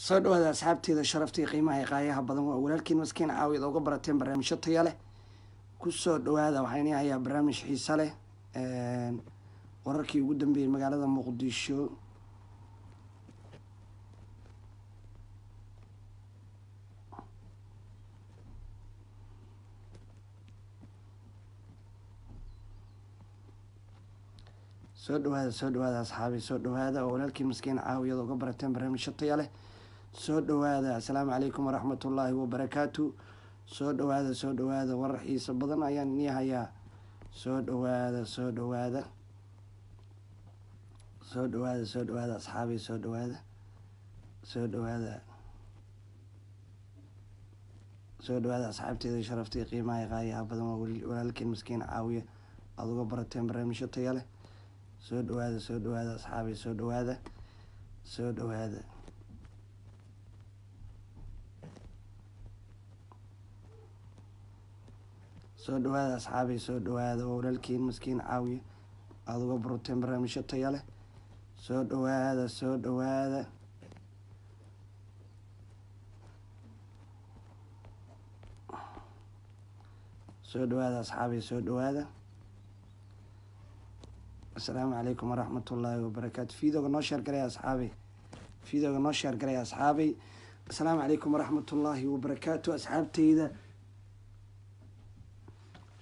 soo dhawaada asxaabteeda sharaftii qiimaha qaayaha badan waa walaalkiin maskiin caawiyad uga barateen barnaamijyo taya leh kusoo dhawaada waxaan ii barnaamij xiise leh wararkii ugu dambeeyey magaalada muqdisho soo dhawaada soo dhawaada asxaabi soo dhawaada oo walaalkiin maskiin caawiyada uga barateen barnaamijyo taya leh soo dhawaada asalaamu calaykum waraxmatullaahi wabarakaatu soo dhawaada soo dhawaada warar xiiso badan ayaan inii hayaa soo dhawaada soo dhawaada soo dhawaada soo dhawaada asxaabay soo dhawaada soo dhawaada soo dhawaada asxaabteeda sharaftay qiimaha qaayaha badan waa walaalkeen miskiin caawiya aada uga barateen barnaamijyo taya leh soo dhawaada soo dhawaada asxaabay soo dhawaada soo dhawaada soo dhawaada asxaabay soo dhawaada walaalkiin maskiin caawiya aada uga buruteen barnaamijyo taya leh soo dhawaada soo dhawaada soo dhawaada asxaabay soo dhawaada asalaamu calaykum waraxmat ullaahi wabarakaatu videoga noo sheer garay asxaabay videoga noo sheergalay asxaabay asalaamu calaykum waraxmat ullaahi wabarakaatu asxaabteyda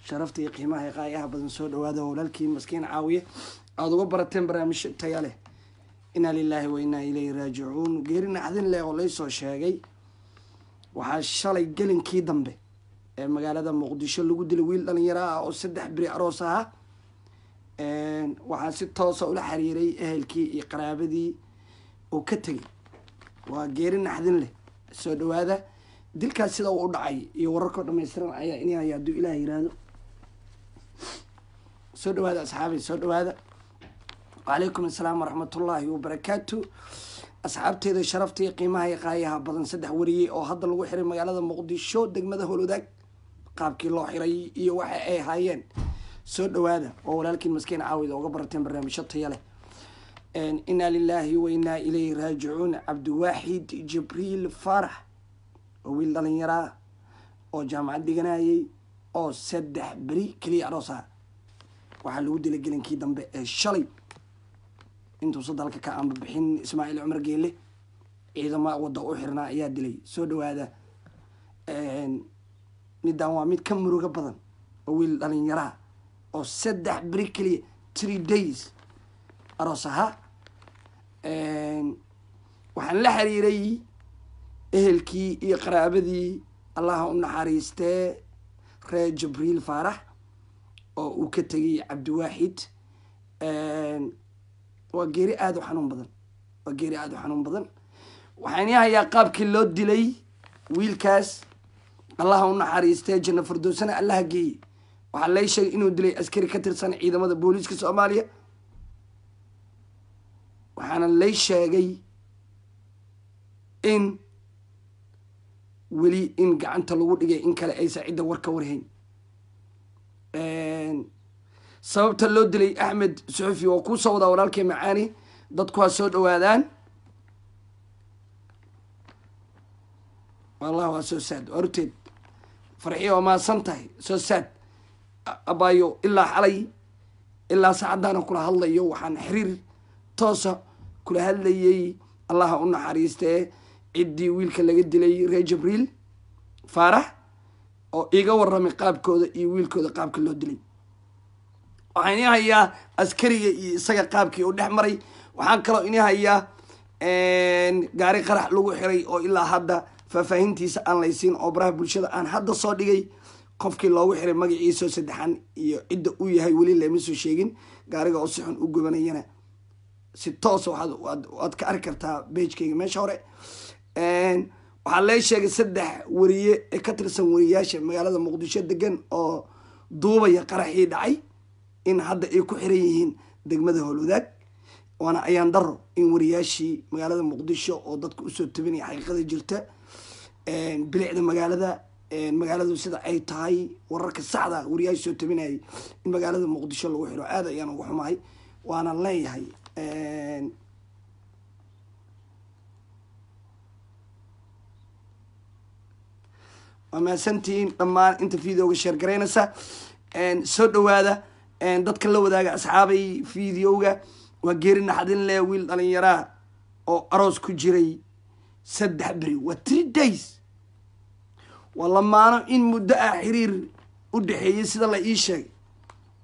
sharafta iyo qiimaha qaayaha badan soo dhawaada walaalkii maskiin caawiye aada uga barateen barnaamij taya leh inaa lilaahi wainaa inaa raajicuun geeri naxdin leh oo laysoo sheegay waxaa shalay gelinkii dambe ee magaalada muqdisho lagu dilay wiil dhalinyaro ah oo saddex beri aroos ahaa waxaa si toosa ah ula xiriiray ehelkii iyo qaraabadii oo ka tegay waa geeri naxdin leh soo dhawaada dilkaas sida uu u dhacay iyo wararkoo dhamaystiran ayaa ini haya hadduu ilaah yiraahdo soo dhawaada asxaabi soo dhawaada wacalaykum assalaam waraxmatullaahi wabarakaatu asxaabteeda sharafta iyo qiimaha iyo qaayaha badan saddex wariyey oo hadda lagu xiray magaalada muqdisho degmada holwadaag qaabkii loo xiray iyo waxa ay ahaayeen soo dhawaada oo walaalkiin maskiin caawida oga barateen barnaamijyo taya leh inaa lilaahi wa inaa ilayhi raajicuun cabdiwaaxid jibriil faarax oo wiil dhalinyaraa oo jaamacad dhiganayay oo saddex beri keliya aroos waxaa lagu dilay gelinkii dambe ee shalay intuusa dalka ka ambabixin ismaaciil cumar geele ciidama wadda u xirnaa ayaa dilay soo dhawaada midaan waa mid ka murugo badan oo wiil dhalinyaraha oo saddex beri keliya three days aroos ahaa waxaan la xiriiray ehelkii iyo qaraabadii allaha u naxariistee ree jibriil faarax oo uu ka tegay cabdiwaaxid waa geeri aada u xanuun badan waa geeri aada u xanuun badan waxaan ii hayaa qaabkii loo dilay wiilkaas allaha u naxariistee janna fardoosana allaha geeye waxaa lay sheegay inuu dilay askari ka tirsan ciidamada booliiska soomaaliya waxaana lay sheegay in weli in gacanta lagu dhigay in kale aysa cidda war ka warhayn sababta loo dilay axmed suxufi waa kuu soo wadaa walaalkay macaani dadku ha soo dhawaadaan wallah waa soo saad waa ruteed farxiya oo mahadsan tahay soo saad abaayo ilaa xalay ilaa saacaddaana kula hadlayo waxaan xiriir toosa kula hadlayay allaha u naxariistee ciddii wiilka laga dilay ree jibriil faarax oo iga warramay qaabkooda iyo wiilkooda qaabka loo dilay waxaan inii hayaa askariga iyo isaga qaabkii u dhex maray waxaan kaloo inii hayaa gaari qarax lagu xiray oo ilaa hadda faahfaahintiisa aan laysiin oo baraha bulshada aan hadda soo dhigay qofkii loogu xiray magaciiso saddexan iyo cidda uu yahay weli lama soo sheegin gaariga oo si xun u gubanayana si toosa waaad ka arki kartaa beejkeyga meesha hore waxaa lee sheegay saddex wariye ee ka tirsan weriyaasha magaalada muqdisho degan oo duubaya qaraxii dhacay in hadda ay ku xiran yihiin degmada howlwadaag waana ayaan daro in wariyaashii magaalada muqdisho oo dadka usoo tabinaya xaqiiqada jirta bilicda magaalada magaaladu sida ay tahay wararka saxda ah, wariyaasha soo tabinayay in magaalada muqdisho lagu xiro aada ayaan uga xumahay waana leeyahay waa mahadsantihiin dhammaan inta video ga sheergaraynaysa soo dhawaada dadka la wadaaga asxaabay videoga waa geeri naxdin leh wiil dhalinyaraa oo aroos ku jiray saddex beri waa three days waa lamaano in muddo ah xiriir u dhexeeyay sida la ii sheegay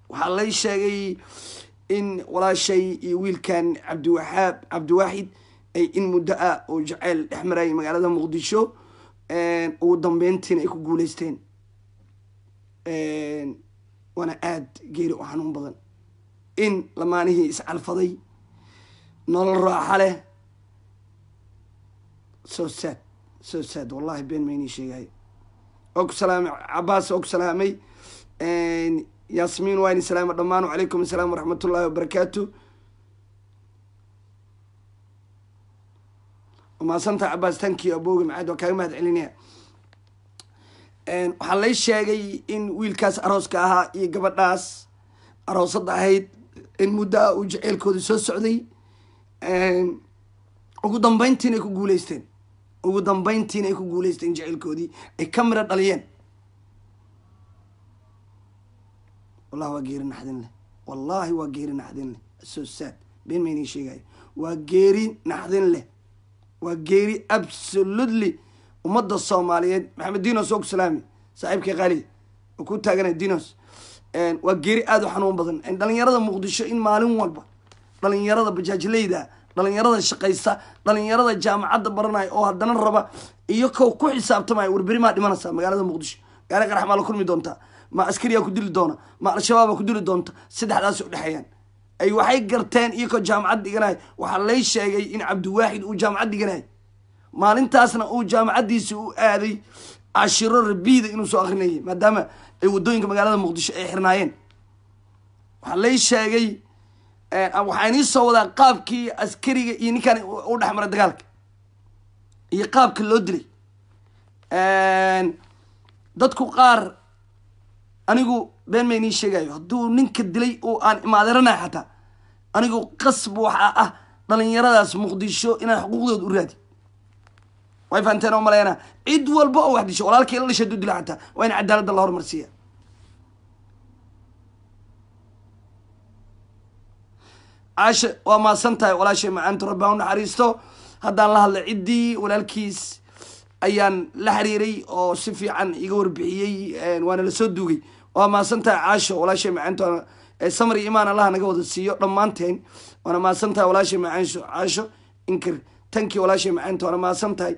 waxaa lay sheegay in walaashay iyo wiilkan cabdiwaxaab cabdiwaaxid ay in muddo ah oo jaceyl dhex marayay magaalada muqdisho ugu dambeyntiina ay ku guuleysteen waana aada geeri u xanuun badan in lamaanihii iscalfaday nolol raaxa leh so sad so sad wallahi been mayni maynii sheegahay salaamay cabaas og salaamay yaasmiin wayni salaama dhammaan wacalaykum asalaam waraxmatullahi wabarakaatu maasanta cabaas tanki aboge macaad waa kaaga mahad celinaya waxaa lay sheegay in wiilkaas arooska ahaa iyo gabadhaas aroosadda ahayd in muddo uu jaceylkooda soo socday ugu dambeyntiin ay ku guuleysteen ugu dambeyntiin ay ku guuleysteen jaceylkoodii ay ka mira dhaliyeen wallahi waa geeri naxdin leh wallaahi waa geeri naxdin leh soo saad been maynii sheegayo waa geeri naxdin leh waa geeri absolutely ummadda soomaaliyeed maxamed dinos og salaami saaxiibkii qaali oo ku taaganay dinos waa geeri aad u xanuun badan dhalinyarada muqdisho in maalin walba dhalinyarada bajaajleyda dhalinyarada shaqaysta dhalinyarada jaamacadda baranaya oo haddana raba iyo kow ku xisaabtamaya warberi maa magaalada muqdisho magaala qarax la kulmi doontaa ma askariyaa ku dili doona ma al-shabaabaa ku dili doonta saddexdaas u dhexeeyaan ay waxay garteen iyakoo jaamacad dhiganahay waxaa lay sheegay in cabdiwaaxid uu jaamacad dhiganahay maalintaasna uu jaamacaddiisi u aaday cashiro rabiida inuu soo akrinayay maadaama ay waddooyinka magaalada muqdisho ay xirnaayeen waxaa lay sheegay eh, ah, waxaa soo wadaa qaabkii askariga iyo ninkaan u dhexmara dagaalka iyo qaabka loo dilay dadku qaar anigu been ma inii sheegayo hadduu ninka dilay oo aan imaadarana xataa anigu qasb waxaa ah dhalinyaradaas muqdisho inaan xuquuqdooda u raadi way fahanteen oo maleena cid walba oo wax disho walaalkii la dhashay hadduu dila xataa waa in cadaaladda la hormarsiiya caashe waa maasan tahay walaashay macaanta rabbi ha u naxariisto haddaan la hadlay ciddii walaalkiis ayaan la xiriiray oo si fiican iga warbixiyey waana lasoo duugay waa maasantaha caasho walaashay macaanto samar iyo imaan allaha naga wada siiyo dhammaanteen waana maasantaha walaashay macaasho caasho inkir tankii walaashay macaanta waana maasan tahay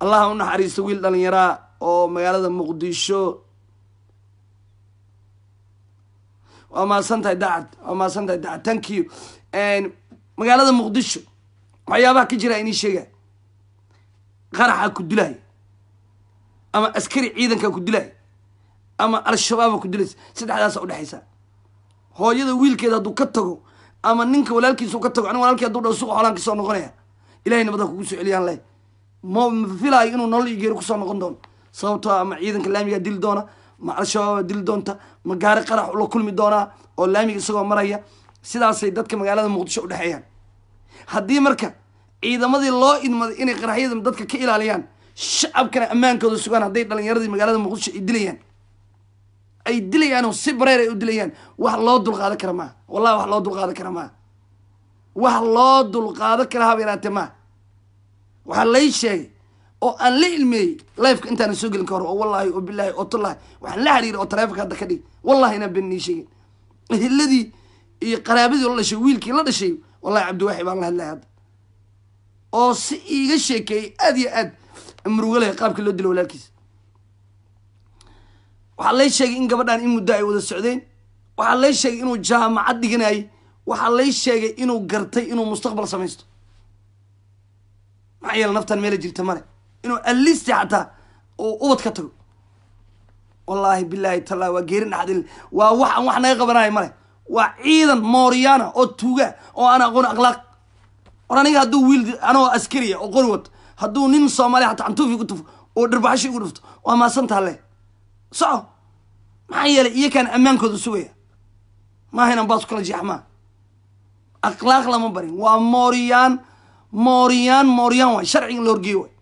allaha u naxariista wiil dhalinyaraa oo magaalada muqdisho waa maasan tahay dacad waa maasan tahay dacad thank magaalada muqdisho waxyaabaha ka jira inii sheegaa qaraxa ku dilaya ama askari ciidankaa ku dilaya ama al-shabaaba ku dilaysa saddexdaasa udhexaysa hooyada wiilkeeda hadduu ka tago ama ninka walaalkiisu ka tago aniga walaalkii haduu dhao suqa xoolaan kasoo noqonaya ilahay nabadda kugu soo celiyaan leh mmafilayo inuu nolol iyo geeri kusoo noqon doono sababtoo ama ah ciidanka laamigaa dili doona ma al-shabaaba dili doonta ma gaari qarax ula kulmi doonaa oo laamiga isagoo maraya sidaasay dadka magaalada muqdisho udhexeeyaan haddii marka ciidamadii loo idmaday inay qaraxyada dadka ka ilaaliyaan shacabkana ammaankooda sugaan hadday dhalinyaradii magaalada muqdisho ay dilayaan ay dilayaan oo si bareer ay u dilayaan wax loo dulqaadan kara maaha wallahi wax loo dulqaadan kara maaha wax loo dulqaadan kara haba yaraatee maaha waxaa lay sheegay oo aan la ilmeeyey lifeka intaana soo gelin ka hor oo wallahi oo bilahi oo tallahi waxaan la xiriiray oo taleefonka hadda ka dhig wallahi inaan ben nii sheegin iyo qaraabadii la dhashay wiilkii la dhashay wallahi cabdiwaaxi baan la hadlaya hadda oo si iiga sheekeeyey aad iyo aad murugaleh qaabkii loo dilo walaalkiis waxaa lay sheegay in gabadhan in muddo ay wada socdeen waxaa lay sheegay inuu jaamacad dhiganayay waxaa lay sheegay inuu gartay inuu mustaqbal samaysto maxaa yeele naftan meela jirta male inuu alisti xataa uu ubad ka tago wallaahi bilaahi tallaahi waa geerin dhaxdil waa wax aan wax naga qabanaya male waa ciidan mooryaana oo tuuga oo aan aqoon akhlaaq or aniga hadduu wiil anoo askariya oo qori wad hadduu nin soomaaliya xataa cantuufi ku tufo oo dharbaxashi igu dhufto waa maasantahalle soco maxaa yeelay iyakaan ammaankooda sugaya maahaynan inan baas kala jeexmaa akhlaaq lama barin waa mooriyaan mooriyaan mooriyaan waay sharciga la horgeeye waay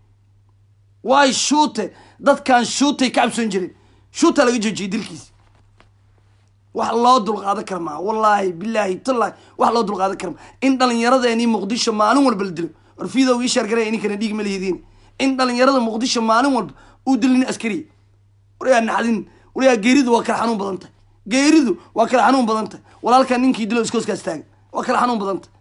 waay shuute dadkan shuutay ka cabsoon jireen shuutaa laga joojiyay dilkiisi wax loo dulqaadan kara maaha wallaahi bilaahi tallaahi wax loo dulqaadan kara maa in dhalinyaradeenii muqdisho maalin walba la dilo orfidow ii sheergaraya ininkana dhiig ma lihidiin in dhalinyarada muqdisho maalin walba uu dilin askariya warigaa naxdin warigaa geeridu waa kala xanuun badan tahay geeridu waa kala xanuun badan tahay walaalkaa ninkii dilo iskoskaas taagan waa kala xanuun badan tahay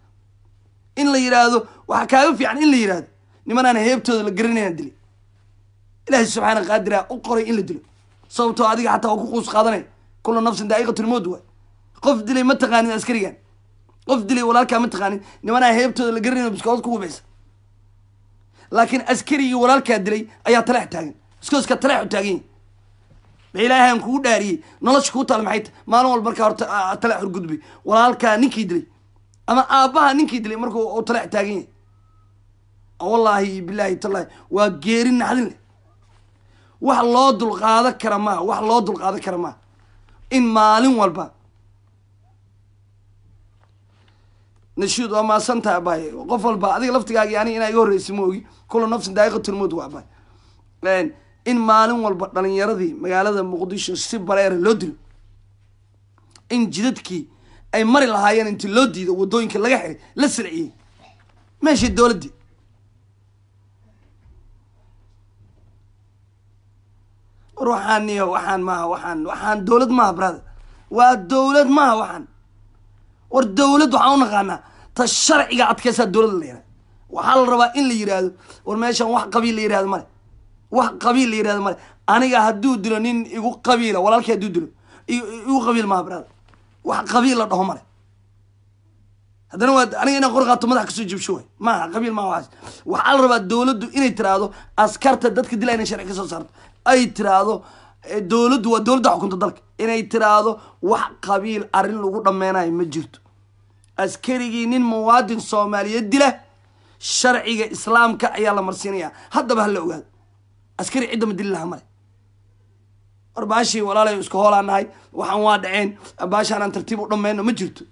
in la yidhaahdo waxaa kaaga fiican in la yidhaahdo nimanaan heebtooda la garanayaan dili ilaahay subxaana qaadira u qoray in la dilo sababtoo adiga xataa waa ku quus qaadanaya kula nafsin daa'iqatulmood waay qof dilay ma taqaanin askarigan qof dilay walaalkaa ma taqaanin nimanaa heebtooda la garanayn biskood kugu bixisa laakiin askarigii walaalkaa dilay ayaa taleex taagan biskooska taleex u taagan yahay wix ilaahan kugu dhaariyey nolosha kuu taal maxay ta maalin walba markaa horta tala xurgudbay walaalkaa ninkii dilay ama aabbaha ninkii dilay markuu tala taagan yahay wallaahi bilaahi tallahi waa geeri naxdin leh wax loo dulqaado kara maaha wax loo dulqaadan kara maaha in maalin walba nashuud waa maasantaha abaay qof walba adiga laftigaagii aniga inaa iga horreysa ma ogi kula nafsin daaqiqatul mowd waa abaay in maalin walba dhalinyaradii magaalada muqdisho si bareera loo dilo in jidadkii ay mari lahaayeen intii loo diido waddooyinka laga xiray la silciyey meeshii dowladdii war waxaan iyo waxaan maaha waxaan waxaan dowlad maaha brother waa dowlad maaha waxaan war dowlad waxaan u naqaanaa ta sharciga adkaysaa dowlad la yihahdo waxaa la rabaa in la yidhaahdo war meeshan wax qabiil la yihahdo male wax qabiil la yihahda male aniga hadduu dilo nin igu qabiila walaalkay hadduu dilo igu qabiil maha brother wax qabiil la dhaho male haddana waa aniga inaan qor qaato madax kasoo jibsho way maaha qabiil maaha waxaas waxaa la rabaa dowladdu inay tiraahdo askarta dadka dila inay sharci ka saarto ay tiraahdo e, dowladdu waa dowladda xukunta dalka inay tiraahdo wax qabiil arrin lagu dhammeynayo ma jirto askarigii nin muwaadin soomaaliyeed dila sharciga islaamka ayaa la marsiinayaa haddaba ha la ogaado askari ciddama dili laha male war baashii walaalay iska hoolaa nahay waxaan waa dhaceen baashaanaan tartiib u dhammayno ma jirto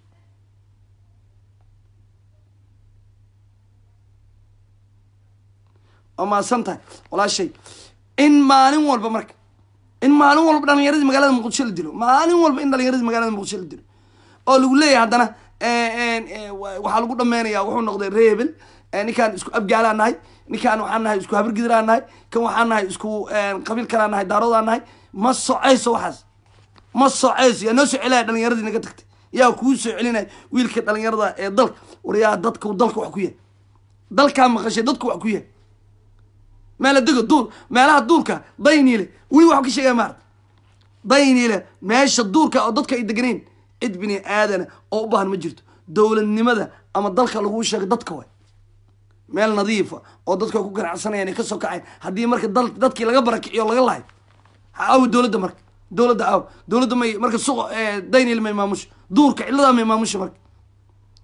waa maadsan tahay walaashay in maalin walba marka in maalin walba dhalinyaradii magaalada muqdisho la dilo maalin walba in dhalinyaradii magaalada muqdisho la dilo oo lagu leeyahay haddana waxaa lagu dhameynayaa wuxuu noqday rebel ninkaan isku abgaalaa nahay ninkaan waxaan nahay isku habirgidiraan nahay kan waxaan nahay isku eh, qabiil kalaan nahay daaroodaan nahay ma socayso waxaas ma socayso yaa noo soo celinaya dhalinyaradii naga tagtay yaa kuu soo celinaya wiilka dhalinyarada ee dalka war yaa dadka wax ku yahay dalkaa maqashay dadku wax ku yahay meela dego duur meelaha duurka daynile weli waxu ka sheegaya maarta dayniile meesha duurka oo dadka ay deganayn cid bini aadana oo u baahan ma jirto dowladnimada ama dalka laguu sheegay dadka waay meel nadiifa ah oo dadka ku ganacsanayaan kasoo kacay haddii marka dadkii laga barakaciyo laga lahay aw dowladda marka dowladda aw dowladda may marka suq eh, daynil may maamusha duurka cilladaa may maamusha marka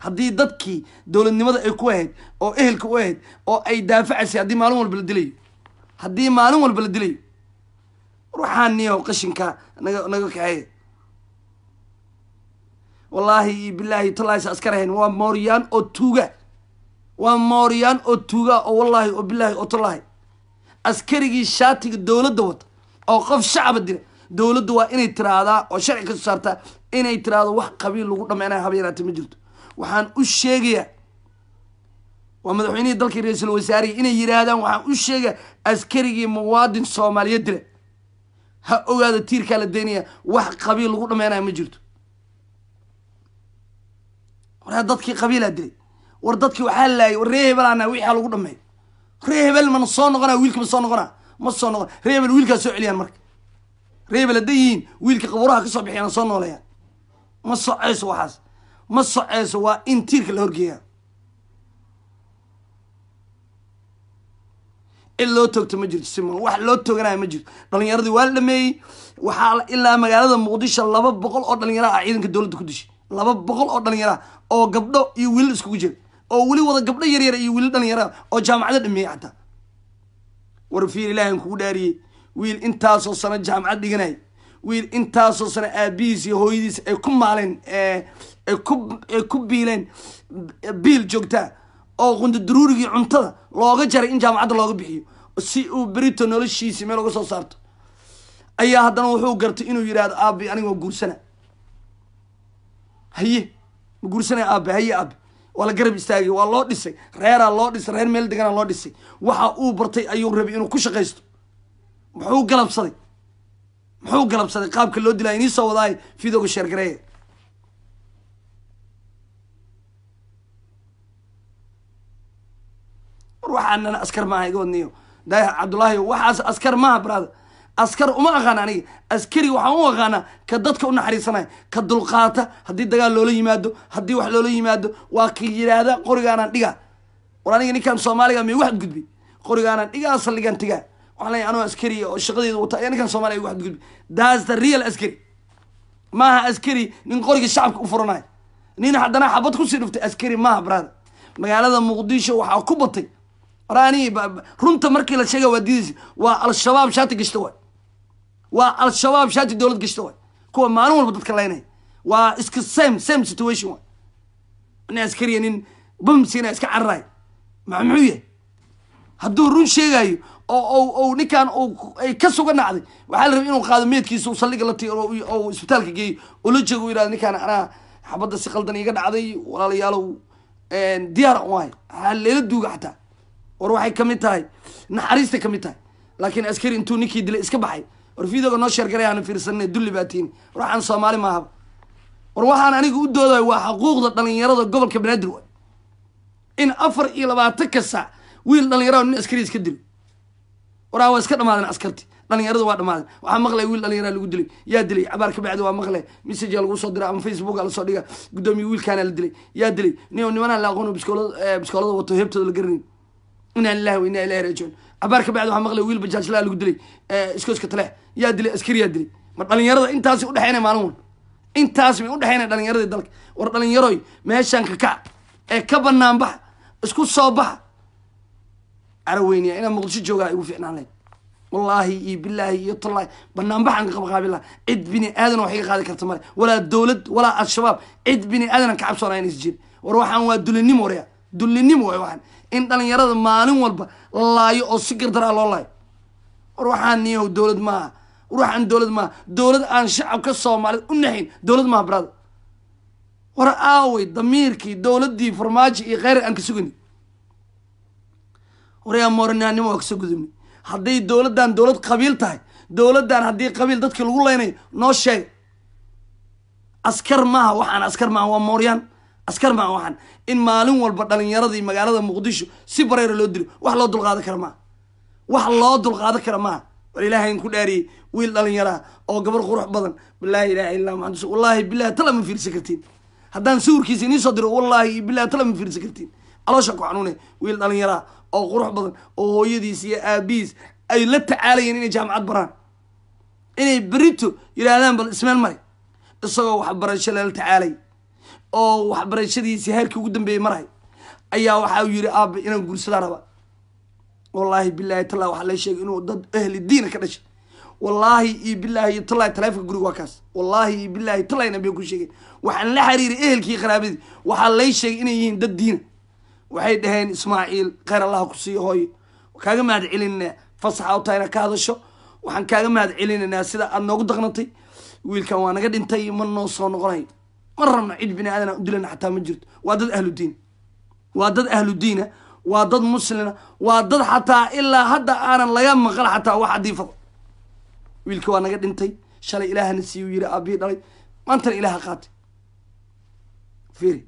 haddii dadkii dowladnimada ay ku ahayd oo ehelka u ahayd oo ay daafacaysay haddii maalin walba la dilayo haddii maalin walba la dilayo ruxaan qashinka naga naga kaxeeya wallaahi bilaahi tallaaisa askar ahayn waa mooryaan oo tuuga waa mooryaan oo tuugaa oo wallaahi oo bilaahi oo tallaahi askarigii shaatiga dowladda wata oo qof shacaba dila dowladdu waa inay tiraahdaa oo sharci ka soo saartaa inay tiraahdo wax qabiil lagu dhammeynaya habeeraata ma jirto waxaan u sheegayaa waa madaxweynihii dalkii ra-iisul wasaarihii inay yidhaahdaan waxaan u sheegaya askarigii muwaadin soomaaliyeed dila ha ogaada tiirkaa la daynaya wax qabiil lagu dhammeynaya ma jirto waraa dadkii qabiilaa dilay war dadki waxaa laayay war ree hebel wixaa lagu dhamay ree hebel mana soo noqona wiilka ma soo noqona ma soo noqon ree hebel wiilkaa soo celiyaan marka ree hebel hadday yihiin wiilka qabuuraha kasoo bixiyaan soo noolayaan ma soceyso waxaas ma soceyso waa in tiirka la horgeeyaa il loo toogto ma jirto simon wax loo tooganaya ma jirto dhalinyaradii waa la dhameeyey waxaa ilaa magaalada muqdisho laba boqol oo dhalinyara ah ciidanka dowladda ku dishay laba boqol oo dhalinyara ah oo gabdho iyo wiilal iskugu jira oo weli wada gabdho yaryara iyo wiil dhalinyara oo jaamacada dhameeyey xataa war fiir ilaahan kugu dhaariyey wiil intaasoo sano jaamacad dhiganay wiil intaasoo sano aabihiis iyo hooyadiis ay ku maaleen ay ku biileen biil joogtaa oo qundaduruurigii cuntada looga jaray in jaamacadda looga bixiyo si uu berito noloshiisi meel uga soo saarto ayaa haddana wuxuu gartay inuu yidhaahdo aabi aniga ma guursana haye ma guursanaya aabe haye aabe waa la garab istaagay waa loo dhisay reeraa loo dhisay reer meel degana loo dhisay waxa uu bartay ayuu rabay inuu ku shaqaysto muxuu galabsaday muxuu galabsaday qaabka loo dilaa inii soo wadaayo videoga sheergareeya war waxaanana askar maaha iga wadniyo da cabdullaahi waxaas askar maaha brother askar uma aqaan aniga askari waxaan u aqaanaa ka dadka u naxariisanaya ka dulqaata haddii dagaal loola yimaado haddii wax loola yimaado waa ka yidhaahda qorigaanaan dhigaa war aniga ninkaan soomaaliga mi wax gudbi qorigaanaan dhigaa saldhigaan waxaan leeyahy anuu askari oo shaqadeeda wata ayaa ninkaan soomaliga igu xadgudbi that's the real askari maaha askari nin qoriga shacabka u furanayo nin haddana xabad kusii dhuftay askari maaha brada magaalada muqdisho waxaa ku batay war runta markii la sheegay waa diidaysa waa al-shabaab shaati gashta waay waa al-shabaab shaati dowlad gashta way kuwa maalin walba dadka leynaya waa iska same same situation way nin askariya nin bamsina iska cararaay ma muxuu yahay hadduu run sheegayo oo ninkaan ay ka suga nacday waxaa la rabay inuu qaado meedkiisa saldhiga la tiro oo isbitaalka geeyo oo la jeego yirahdo ninkaan anaa xabadda si qaldan iga dhacday walaalayaalow eh, diyaar an waayo waxaa leela duuga xataa war waxay kamid tahay naxariista kamid tahay laakiin askari intuu ninkii dilay iska baxay war videoga noo sheergaray aanu fiirsana dulli baatiin war waxaan soomaali maahaba war waxaan aniga u doodayo waa xuquuqda dhalinyarada gobolka banaadir wa in afar iyo labaatan ka saac wiil dhalinyarao nin askari iska dilo waraa waa iska dhamaadeen askarti dhalinyaradu waa dhamaadeen waxaa maqlaya wiil dhalinyara lagu dilay yaa dilay abaar bacdi waa maqlay message lagu soo dira ama facebooka lasoo dhiga guddoomiye wiilkaana la dilay yaa dilay ni nimanaa la aqoon eh, biskoolada wato heebtooda la garanayn inaa lilahi wa inaa ilahi raajicuun cabaar ka waa waxaa maqlay wiil bajaajlaa lagu dilay iskooska tale yaa dilay askariyaa dilay mar dhalinyarada intaasi udhexeynay maalin wan intaas may udhexeynay dhalinyaradii dalka war dhalinyaroy meeshaan ka kac ee ka banaan bax isku soo baxa caraweyniya inaa muqdisho joogaa igu fiicnaan lahayd wallaahi iyo bilaahi iyo tallaahi banaan baxaan ka qabqaabilah cid bini aadana wax iga qaadi karta male walaa dowlad walaa al-shabaab cid bini aadana ka cabsoonaa inaysa war waxaan waa dulinimo warya dulinimo way waxaan in dhalinyarada maalin walba laayo oo si gardaraa loo laayo war waxaan niyow dowlad maaha war waxaan dowlad maaha dowlad aan shacabka soomaaliyed u naxayn dowlad maaha brada war aawey damiirkii dowladdii farmaajo iyo kheyr aan ka sugani waryaa moorinaanimo waa kasoo gudubni hadday dowladdan dowlad qabiil tahay dowladdan haddii qabiil dadkii lagu leynayo noo sheega askar maaha waxaan askar maaha waa mooryaan askar maa waxan in maalin walba dhalinyaradii magaalada muqdisho si bareera loo dilo wax loo dulqaadan kara maaha wax loo dulqaadan kara maa war ilaahayn ku dhaariyey wiil dhalinyaraa oo gabar qurux badan bilaahi ilaha illa maxamed wallaahi bilahi tala ma fiirsan kartiin haddaan sawirkiisa inii soo diro wallaahi bilahi tala ma fiirsan kartiin caloosha ku xanuune wiil dhalinyaraa oo qurux badan oo hooyadiis iyo aabihiis ay la tacaalayeen inay jaamacad baraan inay berito yidhaahdaan bal ismeel mari isagoo waxbarasho lala tacaalay oo waxbarashadiisii heerkii ugu dambeeyey marahay ayaa waxa yidhi aabe inaan guursadaa raba wallaahi bilaahi talla waxaa la sheegay inuu dad ahli diina ka dhashay wallaahi iyo bilaahi iyo tallahi taleefonka guriga waa kaas wallaahi iyo bilaahi tallahina bay ku sheegeen waxaan la xiriiray ehelkii qaraabadii waxaa lay sheegay inay yihiin dad diina waxay dhaheen ismaaciil kheyr allaha ku siiyo hooyo kaaga mahad celinanaa fasaxa u tahay ka hadasho waxaan kaaga mahad celinaynaa sida aad noogu daqnatay wiilkan waa naga dhintay ma noo soo noqonayo ma rabna cid bini aadana u xataa ma jirto waa dad ahludiin waa dad ahludiina waa dad muslina waa dad xataa ilaa hadda aanan laga maqal xataa wax adiifada wiilka waa naga dhintay shalay ilaahana siiyuu yiri aabihii dhalay maantana ilaaha qaatay fiiri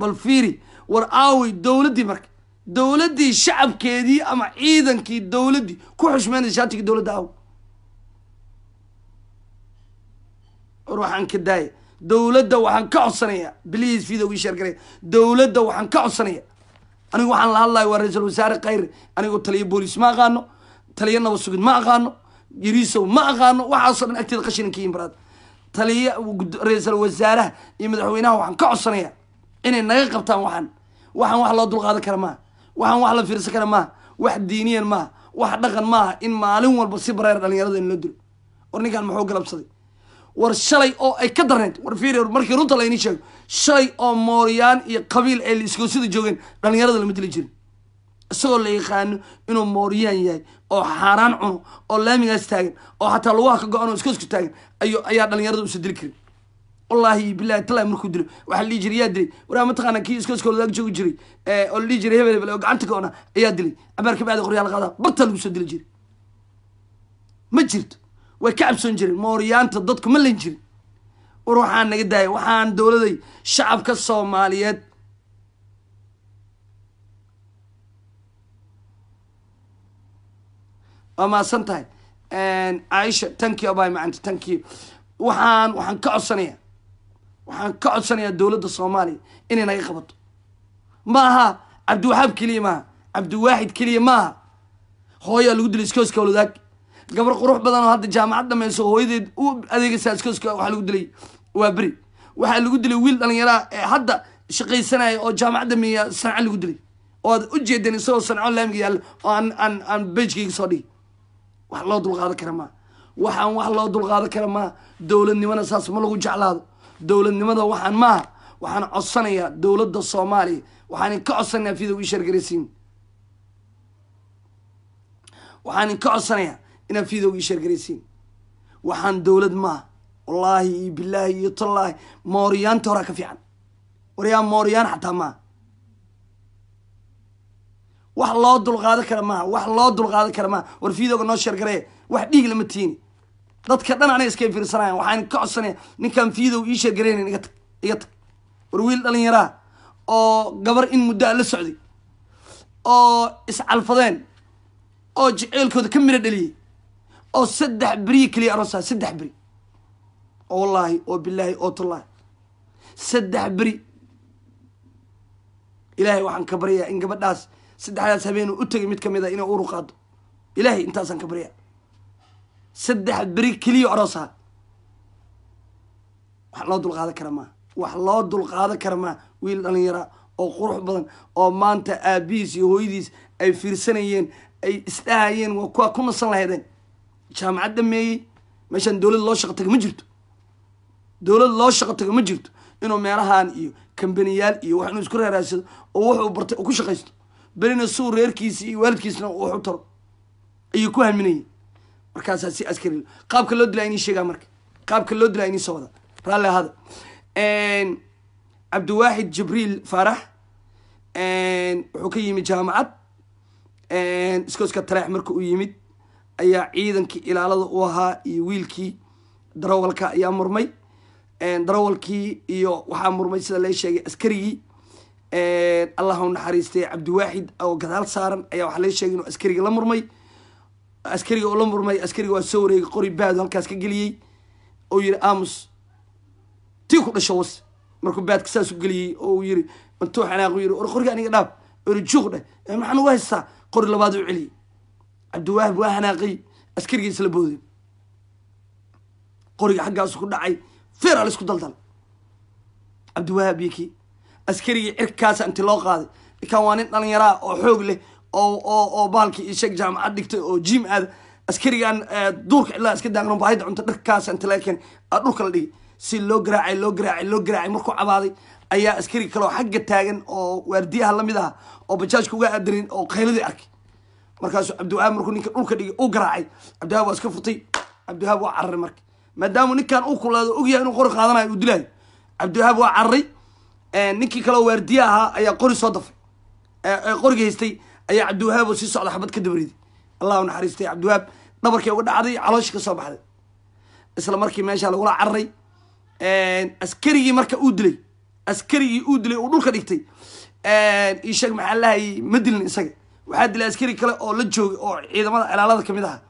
bal fiiri war aawey dowladdii marka dowladdii shacabkeedii ama ciidankii dowladdii ku xushmeynaysa shaatigii dowladda aaw war waxaan ka daaya dowladda waxaan ka codsanaya bliis video ii sheergare dowladda waxaan ka codsanaya anigu waxaan la hadlayo waa ra-iisul wasaare khayr anigu taliyo booliis ma aqaano taliya nabad sugid ma aqaano yariisow ma aqaano waxaasoo dhan agteeda qashiranka imbaraad taliya ra-iisul wasaaraha iyo madaxweynaha waxaan ka codsanaya inay naga qabtaan waxaan waxaan wax loo dulqaadan kara maaha waxaan wax la fiirsan kara maaha wax diiniyan maaha wax dhaqan maaha in maalin walba si bareer dhalinyarada la loo dilo war ninkaan muxuu galabsaday war shalay oo ay ka darnayd war fiir markii runta laydin sheego shalay oo mooriyaan iyo qabiil ay isgoosida joogeen dhallinyarada lama dili jirin isagoo la yaqaano inuu mooriyaan yahay oo xaaraan cuno oo laamigaas taagan oo xataa lugaha ka go-an oo iskoosku taagan ay ayaa dhallinyarada uusa dili karin wallaahi bilahi tallahi markuu dilo waxaa ladhihi jiray yaa dilay waraa mataqaana kii iskooska ladaag joogi jiray oo la dhihi jiray hebel hebel oo gacanta ka ona ayaa dilay ameerka baada qoryaal qaada bartaa lagu soo dili jiray ma jirto way ka cabsoon jireen mooryaanta dadku ma lan jirin war waxaan naga daaya waxaan dowladay shacabka soomaaliyeed waa mahadsan tahay caaisha tankiyo abay macanta tankiyo waxaan waxaan ka codsanayaa waxaan ka codsanayaa dowladda soomaaliya inay naga qabato ma aha cabdiwaxaab keliya maaha cabdiwaaxid keliya maaha hooyaa lagu dilay iskooska walwadaag gabar qurux badan oo hadda jaamacad dhameyso hooyadeed u adeegaysa askooska waxaa lagu dilay waa beri waxaa lagu dilay wiil dhalinyaraa ee hadda shaqaysanaya oo jaamacad dhameeya sanco lagu dilay oo aad u jeedeen isagoo sanco laamiga yaalla oo aan aan aan bejkayga soo dhigi wax loo dulqaadan kara maa waxaan wax loo dulqaadan kara maa dowladnimona saas ma lagu jeclaado dowladnimada waxaan maaha waxaan codsanayaa dowladda soomaaliya waxaan ka codsanayaa fida ishargaraysiin waxaan ka codsanayaa inaan fiidowgii sheergaraysiin waxaan dowlad maaha wallaahi iyo bilaahi iyo tallaahi mooriyaanta horaa ka fiican waryaa mooriyaan xataa maaha wax loo dulqaadan kara maaha wax loo dulqaadan kara maaha war fiidowga noo sheergaree wax dhiig lama tiini dadka dhan ana iska fiirsanaya waxaan ka codsanaya ninkaan fiidow ii sheergaraynayn iga tag iga tag war wiil dhalinyaraa oo gabar in muddo muddoa la socday oo iscalfadeen oo jaceylkooda ka miro dheliyey oo saddex beri keliya aroosah saddex beri oo wallaahi oo bilaahi oo tallaahi saddex beri ilaahay waxaan ka baryayaa in gabadhaas saddexdaas habeenu u tegay mid ka mid a ah inay uuru qaado ilaahay intaasaan ka baryayaa saddex beri keliya aroosaha wax loo dulqaadan kara maaha wax loo dulqaadan kara maaha wiil dhallinyara oo qurux badan oo maanta aabihiis iyo hooyadiis ay fiirsanayeen ay isdhahayeen waa kuwaa ku nasan lahaydeen jaamacad dhameeyey meeshaan dowlad loo shaqo taga ma jirto dowlad loo shaqo taga ma jirto inuu meelahaan iyo kambaniyaal iyo wax inuu isku reeraadsado oo wuxuu bartay ku shaqaysto berina suu reerkiisa iyo waalidkiisna wax u taro ayuu ku haaminayay markaasaa si askari qaabka loo dilaa inii sheegaa marka qaabka loo dilaa inii soo wada cabdiwaaxid jibriil faarax wuxuu ka yimid jaamacad iskooska taleex marka uu yimid ayaa ciidankii ilaalada u ahaa iyo wiilkii darawalka ayaa murmay darawalkii iyo waxaa murmay sida la sheegay askarigii allah u naxariistay cabdiwaaxid oo gadaal saaran ayaa waxaa la sheegay inuu askariga la murmay askariga oo la murmay askariga waa soo wareegay qori baad halkaas ka geliyey oo yiri aamus tii ku dhasho was markuu baadka saas geliyey oo yiri mantuu xanaaq yiri or qoriga aniga dhaab orjuuq dheh maxaan uga haystaa qori labaad u celiyey cabdiwaahab waa hanaaqay askarigii isla booday qoriga xaggaasu ku dhacay feera laisku daldal cabdiwaahab iyo kii askarigii cirkaasa inti loo qaaday ninkan waa nin dhalinyaraa oo xoog leh oo baalkii iyo sheeg jaamacad dhigtay oo jim aada askarigan eh, duurka ilaa iska daaqno baahida cunto dharkaasa inti laga keenay dhulka la dhigay si loo garaacay loo garaacay loo garaacay markuu cabaaday ayaa askari kaleoo xagga taagan oo waardiyaha lamid aha oo bajaajka uga aadarin oo qayladii arkay markaasuu cabdiwahaab markuu ninka dhulka dhigay uu garaacay cabdiwahaab waa iska furtay cabdiwahaab waa cararay marka maadaamuu ninkan uu kulaado ogyahay inuu qori qaadanayo uu dilayo cabdiwahaab waa cararay ninkii kaleo waardiye ahaa ayaa qori soo dafay qoriga haystay ayaa cabdiwahaab sii socda xabad ka dabariday allahu naxariistay cabdiwahaab dhabarkii uga dhacday calooshi ka soo baxday isla markii meeshaa lagula cararay askarigii marka uu dilay askarigii uu dilay uu dhulka dhigtay isheeg maxaa lahayay ma dilin isaga waxaa dilay askari kale oo la joogay oo ciidamada celaalada kamid aha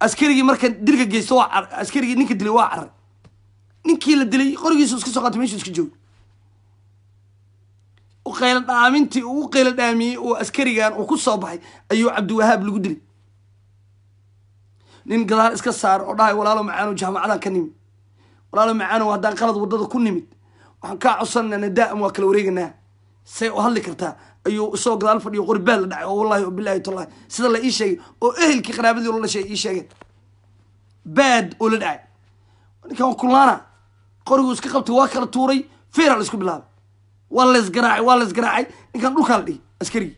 askarigii marka dilka geysto waa askarigii ninka dilay waa carar ninkii la dilay qorigiisu iska soo qaatay meshuu iska joogi qaylo dhaamintii uu qaylo dhaamiyey oo askarigan uu ku soo baxay ayuu cabdiwahaab lagu dilay nin gadaal iska saara oo dhahay walaalo macaanow jaamacadan ka nimid walaalo macaanow haddaan qalad waddada ku nimid waxaan kaa codsananaa nadaa'an waa kala wareeganaa say u hadli kartaa ayuu isagoo gadaal fadhiyo qori la dhacay oo wallahi o bilahi tallahi sida la ii sheegay oo ehelkii qaraabadii oo la ii sheegeen baad oo la dhacay ninkan kulaana qoriguu iska qabtay waa kala tuuray feera la isku bilaabay waa laysgaraacay waa laysgaraacay ninkan dhulkaa la dhigay askarigii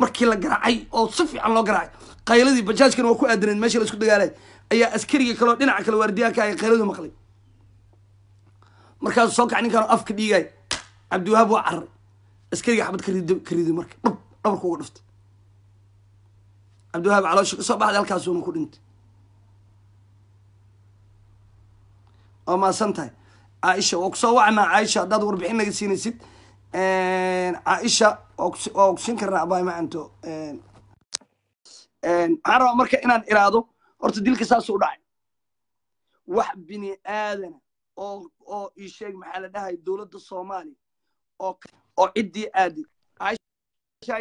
markii la garaacay oo si fiican loo garaacay qayladii bajaajkana waa ku aadaneed meesha la isku dagaalay ayaa askarigii kaleo dhinaca kale waardiyaanka ay qayladu maqlay markaasuu soo kacay ninkaan afka dhiigay cabdiwahaab waa cararay askariga xabad karidi marka dhub dhabarka uga dhuftay cabdiwahaab caloosha kasoo baxday halkaasuuna ku dhintay oo maasan tahay caaisha waa kusoo wacnaa caaisha haddaad warbixin naga siinaysid caaisha waa ogsin karnaa abaimaanto maxaan rabaa marka inaan iraado horta dilka saasuu dhacay wax bini aadana oo oo ii sheeg maxaa la dhahay dowladda soomaaliya oo oo ciddii aad maxaa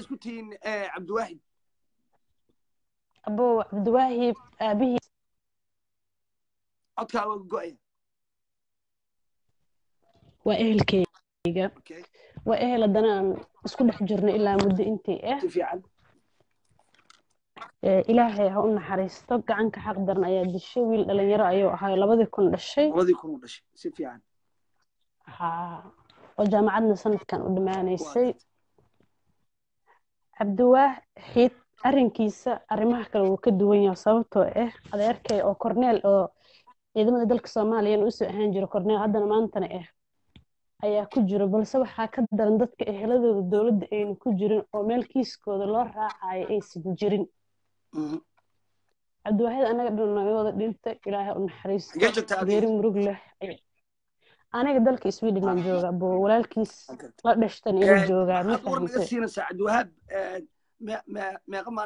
isku tihiin cabdiwaahid abo cabdiwaahid aabihii codkaa waa go-aya waa ehelkeyga waa ehel haddana aan isku dhex jirno ilaa muddo intii ah ilaahay ha u naxariisto gacanka xaq daran ayaa dishay wiil dhalinyaro ayuu ahaayo labadii kun dhashay labadii oo jaamacadna sanadkan u dhammaanaysay cabdiwaah xiid arrinkiisa arrimaha kale wuu ka duwan yahay sababtoo ah adeerkay oo korneel oo ciidamada dalka soomaaliyana usoo ahaan jiro korneel haddana maantana ah ayaa ku jiro balse waxaa ka daran dadka eheladooda dowladda aynu ku jirin oo meel kiiskooda loo raacayo aysan jirin cabdiwaxiid mm-hmm. anaga dhan naga wada dhintay ilaahay u naxariistogeeri murug leh aniga dalka sweden baan ah. jooga bo walaalkiis ah, la dhashtan igu eh, joogaa eh, ma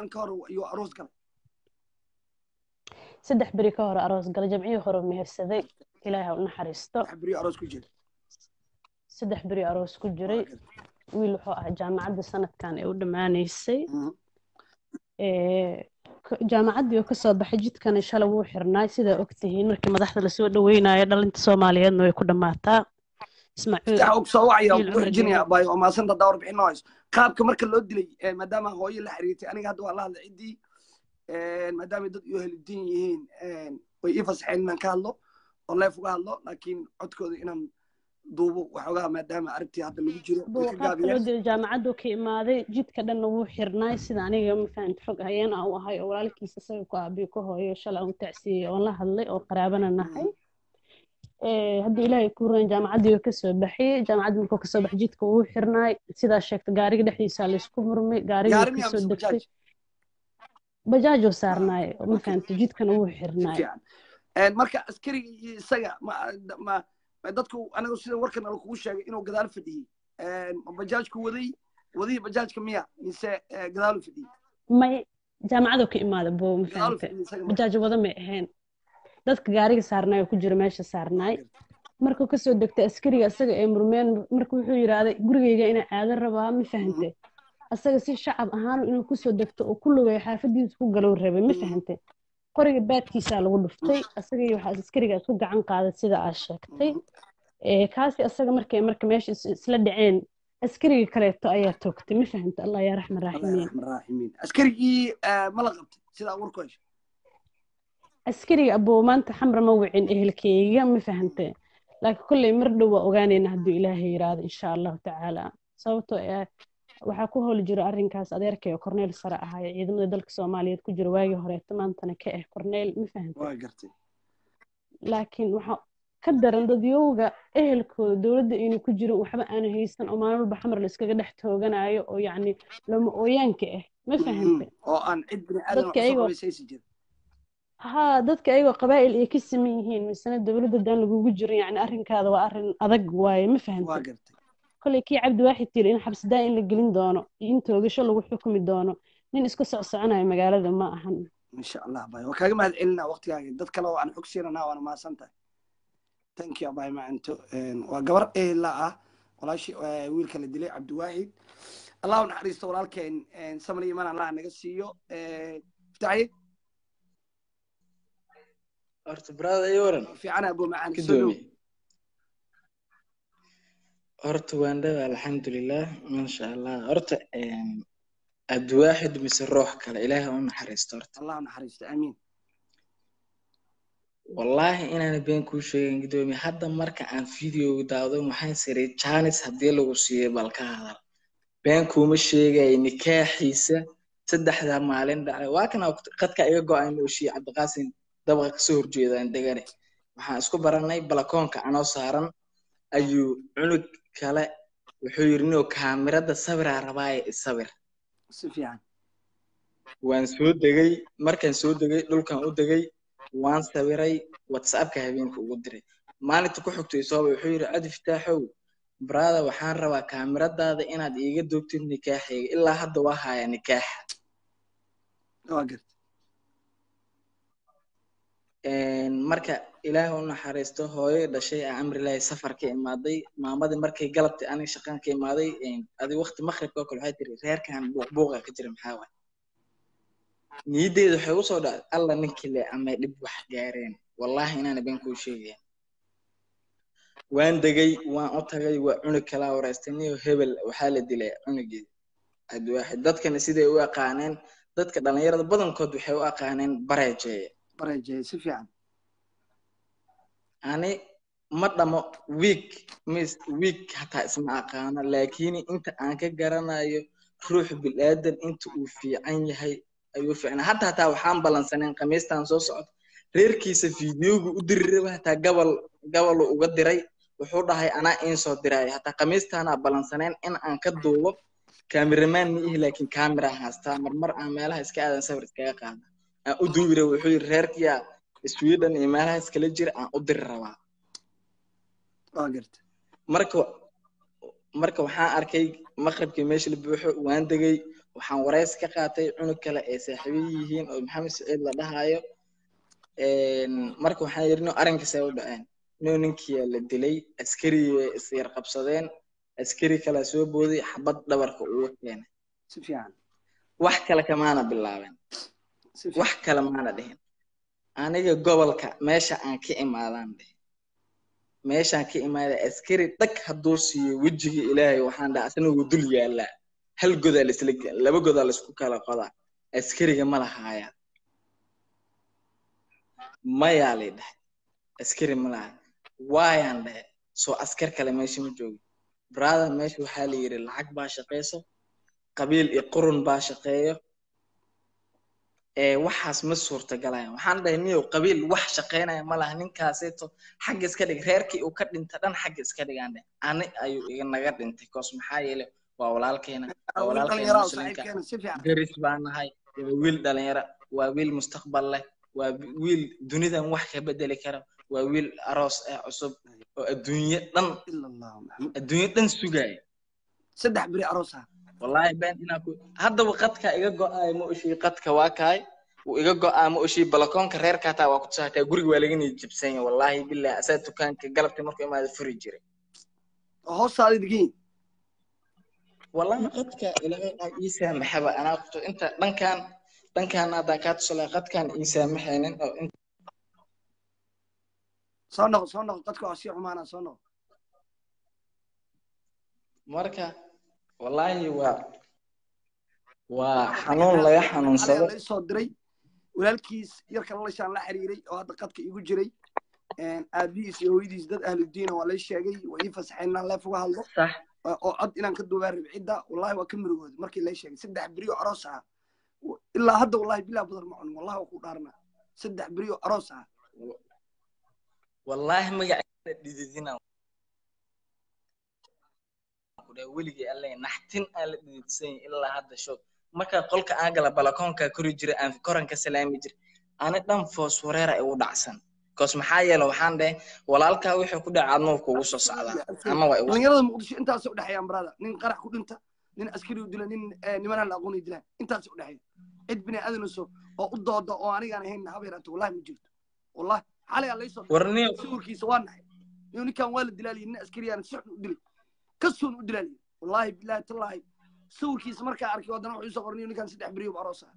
beri ka hore aroos galay jamcihii hore mehersaday ilaahay u naxariisto saddex beri aroos ku jiray ah, wiil wuxuu ahaa jaamacadda sanadkan ee u dhammaanaysay mm-hmm. eh, jaamacaddii oo kasoo baxay jidkana shalay wuu xirnaay sidaa ogtihiin markii madaxda lasoo dhaweynayo dhalinta soomaaliyeedna way ku dhammaataa maasanta qaabka marka loo dilay maadaama hooyo la xiriirtay aniga hadda waa la hadla ciddii maadaamay dad iyo helidiin yihiin way ii inaan ka hadlo oo leef uga hadlo laakiin codkooda inaan duubo waxoogaa maadaama aragtii hadda lagu jiro jaamacaddu ka imaaday jidka dhanna wuu xirnaay sida aniga mafahamta xog hayeen aan u ahay oo walaalkiisa isaga ku aabiyo ka hooyo shalay aan u oon la hadlay oo qaraabana nahay mm. eh, haddii ilaahay ku reen jaamacaddiiga kasoo baxiyey jaamacaddi markuu kasoo baxay jidka wuu xirnaay sidaa sheegta gaariga dhexdiisaa laysku murmay gaariga kasoo degtay bajaajuu saarnaay ah, mafahamta jidkana wuu xirnaay eh, marka askariga isaga dadku aniga sida warkan al kugu sheegay inuu gadaal fadhiyey bajaajku waday waday bajaajka miya mise e, gadaalu fadhiyey may jaamacadoo ka imaada bo mafahante bajaaj wada may ahayn dadka gaariga saarnaay ku jira meesha saarnaay markuu kasoo degtay askariga isaga ee murmeen marka wuxuu yidhaahday gurigayga inaa aado rabaa ma fahante mm-hmm. asaga si shacab ahaan inuu kusoo degto oo ku lugayo xaafadiisa ku galow rabay ma mm-hmm. fahante qoriga baadkiisaa lagu dhuftay ah. asaga iyo waxaa askariga isku gacan qaaday sida aad sheegtay mm-hmm. eh, kaasi asaga markay marka meesha isla dhaceen askariga kaleeto ayaa toogtay ma fahamta allah yaa raxman raaximiin askarigii eh, ma qabtay sidaa warku hesha askariga abuu maanta xamra ma wicin ehelkeyga ma fahante laakiin kolley mar dhow waa ogaanayna hadduu ilaahay yiraado insha allahu tacaala sababtoo eh, waxaa ku howl jiro arinkaas adeerkay oo corneel sare ahaayo ciidamada dalka soomaaliyeed ku jira waagii horeeta maantana ka ah eh, corneel ma fahamta laakiin waxaa ka daran dadyowga ehelkooda dowladda aynu ku jirin waxba aanu haysan oo maalin walba xamar la iskaga dhex tooganayo oo yacni lama ooyaanka ah ma fahamta haa dadka ayagoo qabaa'il ay ka saman yihiin misena dowladda daan lagugu jiro yacni arrinkaada waa arrin adag waaye ma fahamta kolay kii cabdi waaxid tiri in xabsidaa in la gelin doono in toogasho lagu xukumi doono nin isku socsoconayo magaalada ma ahan insha allah bay waa kaaga mahad celinaa waktigaaga dad kale waan xog siinanaa waana mahadsan thank you abay macanto waa gabar eela ah walaashii wiilka la dilay cabdiwaahid allah naxariisto walaalkeen samir iman allah naga siiyo ftaaxi horta brada iyo waran fiicana abu macaan horta wandada alxamdulilah masha allah horta abdi mise roox kale ilaah u naxariisto horta amiin wallahi inaana been kuu sheegin gudoomiye hadda marka aan video daawdo maxaan siri janis haddii lagu siiyey balka hadal been kuuma sheegaya nikaaxiisa saddexdaa maalin dhacay waa kana qadka iga go-ayn ooshiye cabdiqaasin dabaqa kasoo horjeedaan degane waxaan isku baranay balakoonka anoo saaran ayuu cunug kale wuxuu yiri nio kaamirada sawiraa rabaaye isawir si fiican waan soo degay markaan soo degay dhulkan u degay waan sawiray whatsappka habeenka ugu diray maalinta ku xogtay sooba wuxuu yidhi cadi fitaaxow brada waxaan rabaa kaamiradaada inaad iiga doogtid nikaaxayga ilaa hadda waa haya nikaaxa marka ilaah u naxariisto hooyo dhashay aa amrilaahi safar ka imaaday maamadii markay galabtay ani shaqaan ka imaaday adi wakti maqribka o kale waxay tiri reerkan buuqbuuqa ka jira maxaa waay niyaddeeda waxay usoo soo dhacday alla ninkii le amay dhib wax gaareen wallahi inaana been kuu sheegayan waan degay waan u tagay waa cunug kala wareystay niyo hebel waxaa la dilay cunugii adwaaxid dadkana siday u aqaaneen dadka dhallinyarada badankood waxay u aqaaneen bareejeeye bareejeeye si fiican ani ma dhamo week mis week hataa isma aqaano laakiin inta aan ka garanayo ruux bilaadan inta uu fiican yahay ayuu fiicna hadda hataa waxaan balansaneen khamiistan soo socota reerkiisa videogu u diriraba hataa gobol gobolu uga diray wuxuu dhahay anaa insoo diraayo hataa khamiistaanaa balansaneen in aan ka duulo cameraman ma ihi laakiin camera haastaa marmar aan meelaha iska aadan sawir iskaga qaada aan u duubira wuxuu yiri reerkiyaa sweden iyo meelahaas kala jira aan u diri rabaa marka marka waxaan arkay maqribkii meesha la buuxo waan degay waxaan waraysi ka qaatay cunug kale ay saaxiibe yihiin oo maxamed saciid la dhahayo marka waxaan yidhi no arinkasay u dhaceen no ninkiyaa la dilay askariyay isyar qabsadeen askari kalaa soo booday xabad dhabarka uga keenay wax kale kamaana bilaabeen wax kale maana dhihin aniga gobolka meesha aan ka imaadaan dheh meeshaan ka imaada askari dhag hadduu siiyo wejiga ilaahay waxaan dhaha asna wuu dul yaallaa hal godaa laisla laba godaa laisku kala qodaa askariga ma lahaaya mayaa lay dhahay askari ma lahay waayaan dhahay soo askar kale meesha ma joogo brother meesha waxaa la yidhi lacag baa shaqayso qabiil iyo qurun baa shaqeeyo waxaas ma suurtagalaya waxaan dhahay niyow qabiil wax shaqaynaya malaha ninkaaseeto xagga iska dhig reerkii uu ka dhinta dhan xagga iska dhigaan dhe ani ayuu naga dhintay koos maxaa yeele waa walaalkeena waa walaalkeena muslimka baan nahay waa wiil dhalinyaro waa wiil mustaqbal leh waa wiil dunidan wax ka bedeli kara waa wiil aroos ah cusub oo adduunyo dhan adduunyo dhan sugaaya saddex beri aroos ah wallaahi ben inaa ku haddaba qadka iga go-aay eh, ma oshii qadka waa kahay wuu iga go-aa eh, ma oshii balakoonka reerkaa taa waa ku tusaartaa guriga waa laga nii jibsan yahay wallaahi billahi asaa dukaanka galabtii markuu imaada furi jiray hoostaada digiin wallahi qadka ilaahay ii saamaxaba anaa kuto inta dhankaan dhankaan haddaan kaa tusalaa qadkaan ii saamaxaynin oo inta soo noqo soo noqo qadka waa sii xumaanaa soo noqo marka wallaahi waa waa xanuun laga xanuunsado laisoo diray walaalkiis yarka lalashaan la xiriiray oo hadda qadka igu jiray aabihiis iyo hooyadiis dad ahludiina waa lay sheegay waa ii fasaxeen leef uga hadlo oo cod inaan ka duubaa ribcidda wallaahi waa ka murugooda markii lay sheegay saddex beri oo aroos ah ilaa hadda wallaahi bilaa badan ma cunin wallahi waa ku dhaarnaa saddex beri aroos ah wallaahi magaceeda dhididina ku dhahay weligay alle naxtin aan la dhididsanyi ilaa hadda shoog marka qolka aan gala balakoonka kori jira aan koranka salaami jira ana dhan fosforeera igu dhacsan bcause maxaa yeele waxaan dheh walaalkaa wuxuu ku dhacaa nuur kuugu soo socdaa ama waa dhalinyarada muqdisho intaasa udhexeeyaan brada nin qarax ku dhinta nin askari dila nin eh, nimanaan la aqooni dilaan intaasa udhexeeya cid bini aadanaso oo u dooda oo anigaan ahayn habeerato wallahi ma jirto wallahi xalay aan laysoo sawirkiisa waa naxay ninkaan waa la dilaaliya nin askariyaana si u dilay kastoon u dilaalya wallahi bilahi tallahi sawirkiisa markaa arkay haddana wuxuu iso qorniyo ninkan saddex beriyo aroosah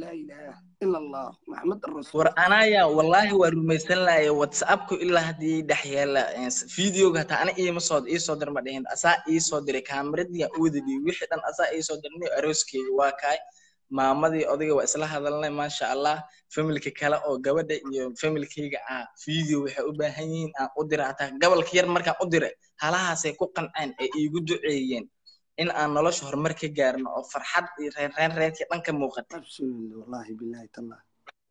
laa ilaaha ila allah maxmed rasuul war anaya wallahi waa rumaysan lahaye whatsappka ilaa haddii dhex yeela eh, videoga hataa ana iima soo ii soo dir ma dhihin asaa ii soo diray kaamiradia u wadadii wixii dhan asaa ii soo dirnayo arooskeyga waa kaay maamadii odayga waa isla hadalnay maasha allah familka kale oo gabadha iyo familkayga ah video waxay u baahan yihiin aan u dira hataa gobolka yar markaan u diray halahaasay ku qanceen ee iigu duceeyeen in aan nolosha horumar ka gaarno oo farxad iyo reerreyn reerkii dhanka muuqata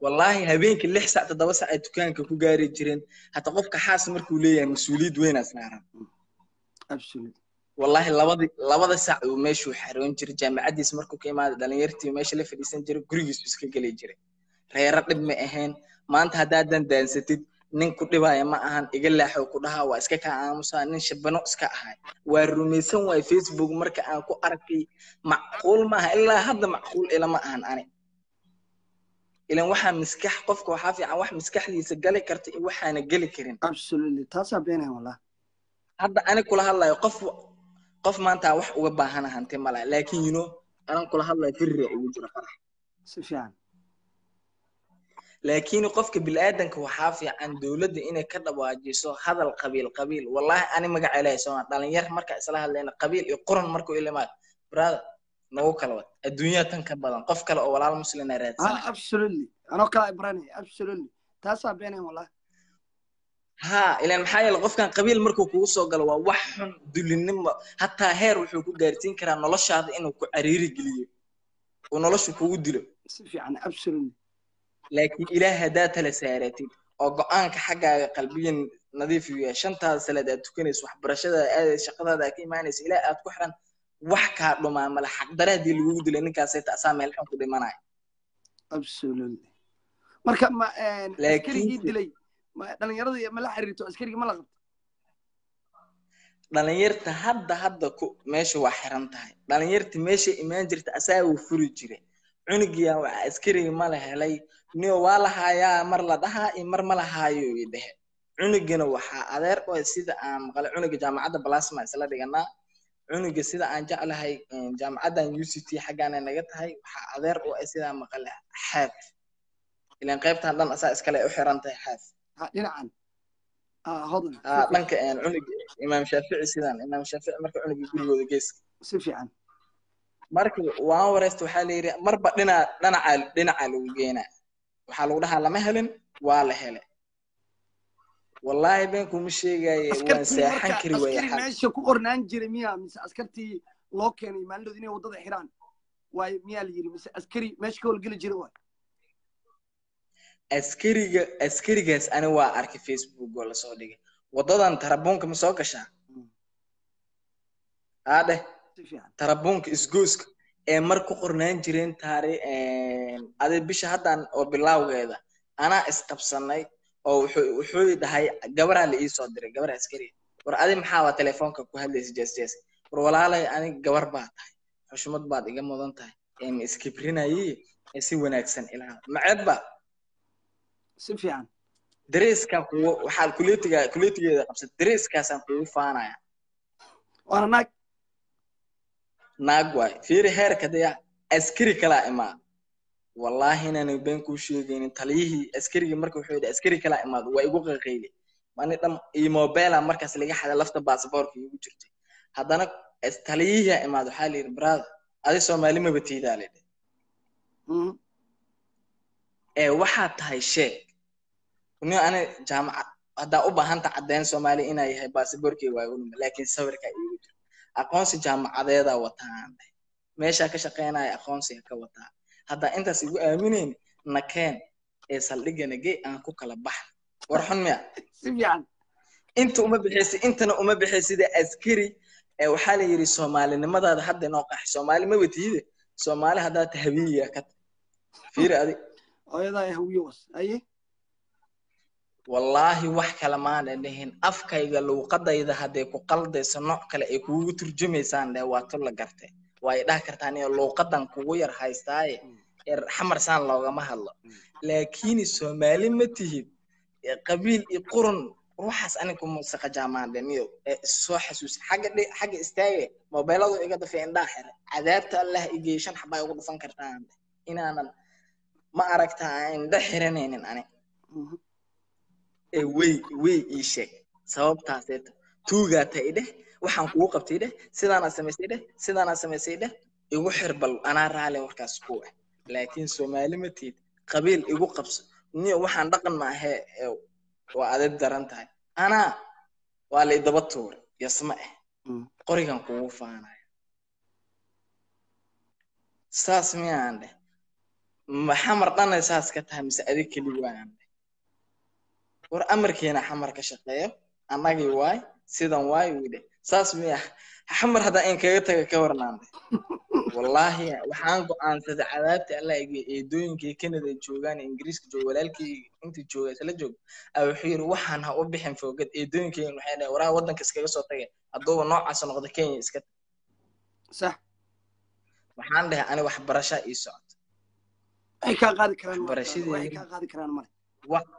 wallaahi habeenkii lix sa toddoba saac ay dukaanka ku gaari jireen hata qofka xaas markuu leeyahay mas-uuliyad weynaas naaran wallahi labadi labada saac uu meeshuu xaroon jiray jaamacaddiis markuu ka imaada dhalinyartii meesha la fadhiisan jiray gurigiisu iska geli jiray reero dhib ma ahayn maanta haddaadan daansatid ninku dhibaya ma ahan iga laaxow ku dhahaa waa iska kaa aamusaa nin shabano iska ahay waa rumaysan waay facebook marka aan ku arkay macquul maaha ilaa hadda macquul ilama ahan ani ilan waxaa maskax qofka waxaa fiican wax maskaxdiisa gali karta iyo waxaana geli karin hadda ani kula hadlayo qof qof maanta wax uga baahana hanti mala lakin yuno anan kula hadlaya firria ugu jira farax si fiican lakin qofka bilaadanka waxaa fiican dowladda inay ka dhawaajiso hadal qabiil qabiil wallahi ani magaca ilahay soma dhalinyar marka isla hadlayna qabiil iyo quran markuu ilimaado brother nagu kala wad adduunyaa tan ka badan qof kale oo walaal muslina raadsan ah, absolutely anoo kala ibranay absolutely taasaa beenayn wallahi ha ilan maxaa yeele qofkan qabiil markuu kugu soo galo waa wax xun dulinimo hataa heer wuxuu ku gaarsiin karaa noloshaada inuu ku cariiri geliyo uu noloshu kugu dilo laakiin ilaah haddaa tala saaratid oo go-aanka xaggaaga qalbiyan nadiif uu yahay shantaada salaad aad tukanaysa waxbarashadaada aadaysa shaqadaada aad ka imaanaysa ilaah aad ku xiran wax kaa dhumaa mala xaqdare haddii lagugu dilay ninkaasayta asaa meel xun ku dhimanayo marka eh, dhalinyarada ma la xiriirto askarigi ma la qabto dhalinyarta hadda hadda ku meesha waa xiran tahay dhalinyarta meesha imaan jirta asaa wuu furi jire cunugiya waa askariga mala helay niyo waa la mar la dhahaa iyo mar ma la haayo i dhehe cunugina waxaa adeer oo ah sida aan maqalay cunuga jaamacadda blasma isla dhiganaa cunuga sida aan jeclahay jaamacaddan uct xaggaana naga tahay waxaa adeer oo ah sida aan xaaf ilaan qaybtan dhan asaa iskale u xiran tahay xaaf dhinacan hodan dhanka cunuga imaam shaafici sidan imaam shaafici marka cunuga gurigooda geeska si fiican markii waan wareyst waxaa la yidhi marba dhina dhinaca dhinaca lagu geenaa waxaa lagu dhahaa lama helin waa la hele wallaahi been kuma sheegaye waan seexan kari waaya meesha ku ornaan jiray miya mise askartii loo keenay maalinood inay waddada xiraan waaye miyaa la yidhi mise askari meesha ka howlgeli jiray waay askariga askarigaas ani waa arkay facebook oo lasoo dhigay wadadan tarabuunka ma soo gashaa hmm. adheh tarabuunka isgooska ee mar ku qornaan jireen taari adi bisha haddan oo bilaawgeeda anaa isqabsanay oo wuxuu dhahay gabaraa la iisoo diray gabar askariga war adi maxaabaa telefoonka ku hadlaysa jees war walaalay ani gabar baa tahay xushmad baad iga mudan tahay ma iskibrinaye si wanaagsan ilaala maceedba si fiican dareeskaa kugu waxaad kuleetiga kuleetigeeda qabsatay dareeskaasaan kugu faanaya waana naag naag waay fiiri heerka daya askari kalaa imaa wallaahi inaanay been kuu sheegaynin taliyihii askarigii marka wuxuu yidhi askari kalaa imaad waa igu qaqayle mani dham iyo markaas laga xaday lafta baasaboorka igu jirtay haddana taliyihii imaad waxaa la yidhi brother adi soomaali maba tiidaa la mm. yidhi ee waxaad tahay sheeg n an jaamacad haddaa u baahanta caddeyn soomaaliya inaa yahay baasaboorkey waagunima laakiin sawirka iigu jiro aqoonsi jaamacadeedaa wataan meeshaa ka shaqeynaya aqoonsiga ka wataa haddaa intaas igu aaminayn nakeen ee saldhigana gey aan ku kala baxn war xun miya inta uma bixisi intana uma bixisida askari ee waxaa la yidhi soomaalinimadaada hadda inoo qaxi soomaali maba tiide soomaali haddaa tahawiyiga ka ta fiiri adi wallaahi wax kale maana dhihin afkayga luuqadayda hadday ku qaldayso nooc kale ay kugu turjumaysaan dheh waa tulla garte waa ay dhahi kartaa luuqadan kugu yar haystaaye hmm. yar xamarsaan loogama hadlo hmm. laakiin soomaali ma tihid qabiil iyo qurun ruuxaas aninku musiqa jaamaande miyo ee isoo xasuusa xagga xagga istaage mobeeladu iga dafe indhaa xire cadaabta allah igeeshan xabaa igu dhufan kartaande inaanan ma aragtaa indha xiranaynin ani hmm wey wey ii sheeg sababtaaseeto tuugaa tahay dheh waxaan kugu qabtay dheh sidaanaa samaysay dheh sidaanaa samaysay dheh igu xir bal anaa raali warkaas ku ah laakiin soomaali ma tiid qabiil igu qabso niyo waxaan dhaqan maahee waa adag daran tahay anaa waa lay daba tuuray yasma ah qorigan kugu faanaya saas miyaan dheh ma xamar saas ka tahay mise adig keligaaan dheh war amarkeena xamar ka shaqeeyo anagii waay sidan waay wide saas miya xamar haddaa in kaga taga ka warnaande wallaahi waxaan go-aansaday cadaabtii allah igu eedooyinkii canada joogaan ingiriiska joog walaalkii intii jooga isla joog ah, wuxuu yidhi waxaan ha u bixin foogad eedooyinkeen waxay dhahay waraa waddanka iskaga soo tagay hadduuba noocaas noqdo kenya iska tag sax waxaan dhahay ani waxbarashaa ii socota ay kaa qaadi karaan waxbarashadii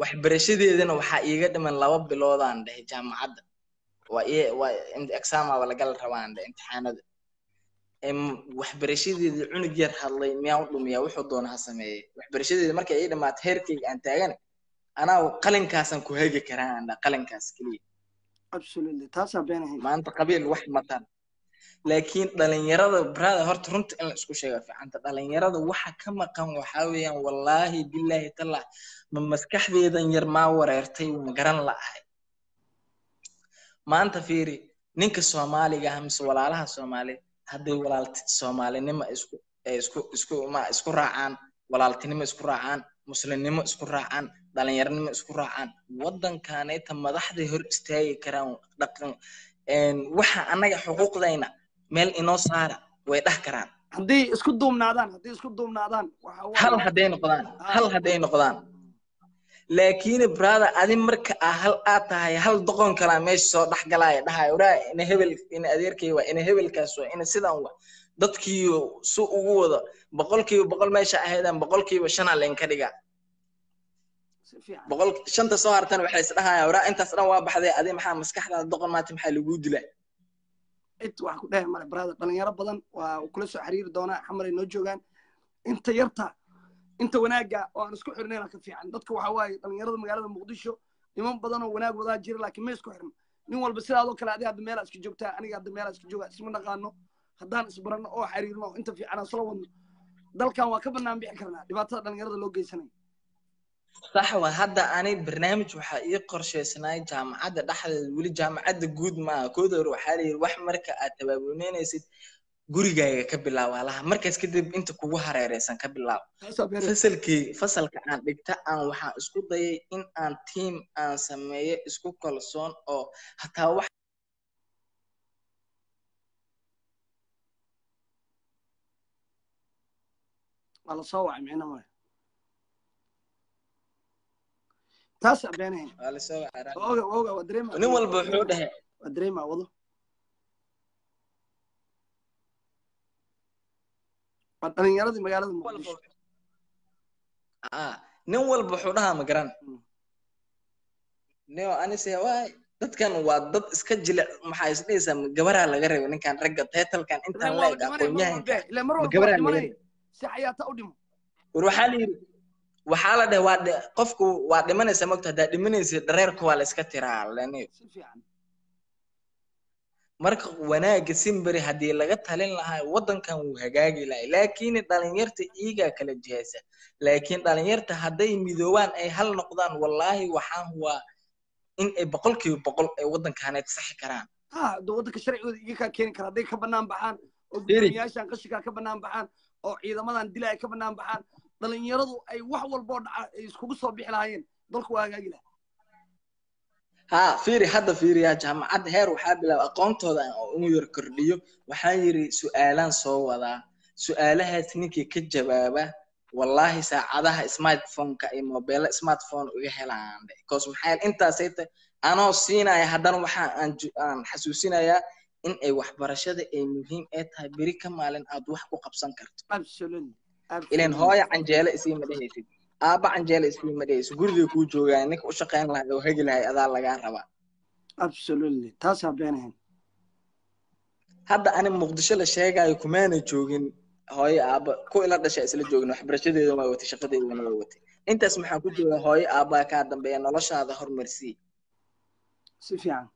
waxbarashadeedana waxaa iiga dhiman laba biloodaan dhehe jaamacadda examaba lagala rabaan dhahe imtixaanada waxbarashadeedii cunug yar hadlay miyaan u dhumiyaa wuxuu doona ha sameeye waxbarashadeeda markay ii dhamaato heerkayga aan taagana anaa qalinkaasaan ku hegi karaa aan dha qalinkaas keliya maanta qabiil wax matan laakiin dhalinyarada brada horta runta in la isku sheega fiicanta dhalinyarada waxa ka maqan waxaa weeyaan wallaahi bilaahi tallah ma maskaxdeedan yar maa wareertay ma garan la'ahay maanta fiiri ninka soomaaliga ah mise walaalaha soomaaliya hadday walaalti soomaalinimo isku isku isku ma isku raacaan walaaltinimo isku raacaan muslimnimo isku raacaan dhalinyaranimo isku raacaan waddankanayta madaxday hor istaagi karaan dhaqan waxa annaga xuquuqdayna meel inoo saara way dhah karaan hadday isku duubnaadaan hadday isku duubnaadaan hal hadday noqdaan hal hadday noqdaan laakiin brother adi marka ah hal aad tahay hal doqon kalaa meesha soo dhex galaya dhahayo ina hebel ina adeerkay waa ina hebelkaas waa ina sidan waa dadkii su ugu wado boqolkiiba boqol meesha ahaydaan boqolkiiba shanaa laynka dhigaa boqol shanta soo hartan waxay isdhahaya waraa intaas dhan waa baxday adi maxaa maskaxdaada doqon maanta maxaa laguu dilaa cid wax ku dhahay male brother dhalinyaro badan waa kula soo xiriiri doonaa xamar noo joogaan inta yarta inta wanaaga oo aan isku xirnayna ka fiican dadka waxa waaye dhalinyarada magaalada muqdisho niman badanoo wanaag wadaa jira laakiin ma isku xirno nin walba sidaadoo kale adi hadda meelaa iska joogtaa aniga hadda meelaa iska joogaa isma dhaqaano haddaan isbarano oo xiriirno inta fiican aan wadno dalkan waa ka banaanbixi karnaa dhibaatada dhalinyarada loo geysanaya sax wa hadda anay barnaamij waxaa ii qorshaysnay jaamacadda dhexdeeda weli jaamacadda guud maaha koodor hore waxaa layidhi wax marka aad tabaabulinaysid gurigaaga ka bilaabo alaha markaas kadib inta kugu hareereysan ka bilaabo fasalkii fasalka aan dhigta aan waxaan isku dayay in aan tiam aan sameeyo isku kalsoon oo hataa wax waa la soo wacay micna maya taas beenayn oga oga waa dareema nin walba wuxuu dhahay waa dareema wado waa dhalinyaradii magaalada dhahaa ma garan hmm. neo anise waay dadkan waa dad iska jilic maxaa isdhaysaa gabaraa laga reebay ninkan ragga teetalkan intaan laeg aqoonyahanka war waxaa la yidhi waxaa la dheh waad qofku waa dhimanaysa mogto haddaa dhimanaysa dhareerku waa la iska tiraa marka wanaagga simberi haddii laga talin lahaa waddankan wuu hagaagi lahay laakiin dhalinyarta iigaa kala jihaysa laakiin dhalinyarta hadday midoobaan ay hal noqdaan wallaahi waxaan waa in ay boqol kiiba boqol ay waddankan ay karaan waddanka sharcigooda iga keeni kara hadday ka bannaan baxaan oo gudoomiyaashan qashinkaa ka bannaan baxaan oo ciidamadan dilaa ay ka banaan baxaan dhalinyaradu ay wax walboo dhaca iskugu soo bixi lahaayeen dalku waa hagaagi lahaa ha fiiri hadda fiiriyaa jaamacadda heer waxaa bilaaba aqoontooda inuu yar kordhiyo waxaan yidhi su-aalaan soo wadaa su-aalahaas ninkii ka jawaaba wallaahi saacadaha smartphone iyo mobeella smartphone uga helaan because maxaa intaasay tahay anoo siinaya haddana waxaa aan xasuusinayaa in ay waxbarashada ay muhiim ee tahay beri ka maalin aad wax ku qabsan karto ileen hooya canjeelo isiima dhehaysid aabba canjeele isiima dhehaysid guriga kuu joogaa ninka u shaqayn lahayd oo hegi lahay adaa lagaa rabaa absolutely taasaa beenahayn hadda ani muqdisho la sheegaayo kumaana joogin hooyo aaba ku ila dhashaa isla joogin waxbarashadeeda ma watay shaqadeedana way watay intaas maxaan ku joogaa hooyo aabbaa kaa dambeeya noloshaada horumarsii si fiican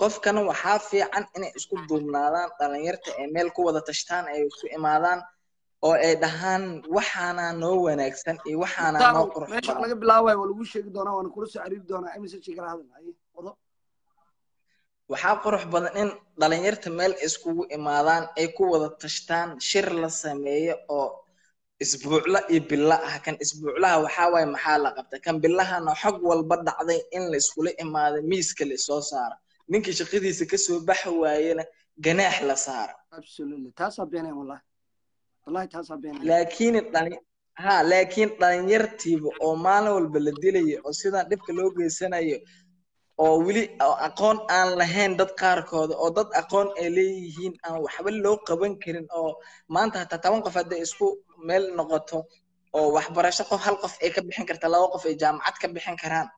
qofkana waxaa fiican inay isku duubnaadaan dhalinyarta ee meel ku wada tashtaan ay isku imaadaan oo ay dhahaan waxaanaa noo wanaagsan iyo waxaana noo qurux meesha laga bilaabayo waa lagu sheegi doonaa waana kula soo xiriiri doonaa message kala hadal waxaa qurux badan in dhalinyarta meel iskugu imaadaan ay ku wada tashtaan shir la sameeyo oo isbuucla iyo bila ah kan isbuuclaha waxaa waaye maxaa la qabta kan bilahana xog walba dhacday in la imaado miiska la saaro ninkii shaqadiisa kasoo baxa waayena ganaax la saaro laakiin dhalinyartiiba oo maalin walba la dilaya oo sidan dhibka loo geysanayo oo weli aqoon aan lahayn dad qaarkooda oo dad aqoon ay leeyihiin aan waxba loo qaban karin oo maanta hataa toban qof hadday isku meel noqoto oo waxbarasho qof hal qof ay ka bixin karta laba qof ay jaamacad ka bixin karaan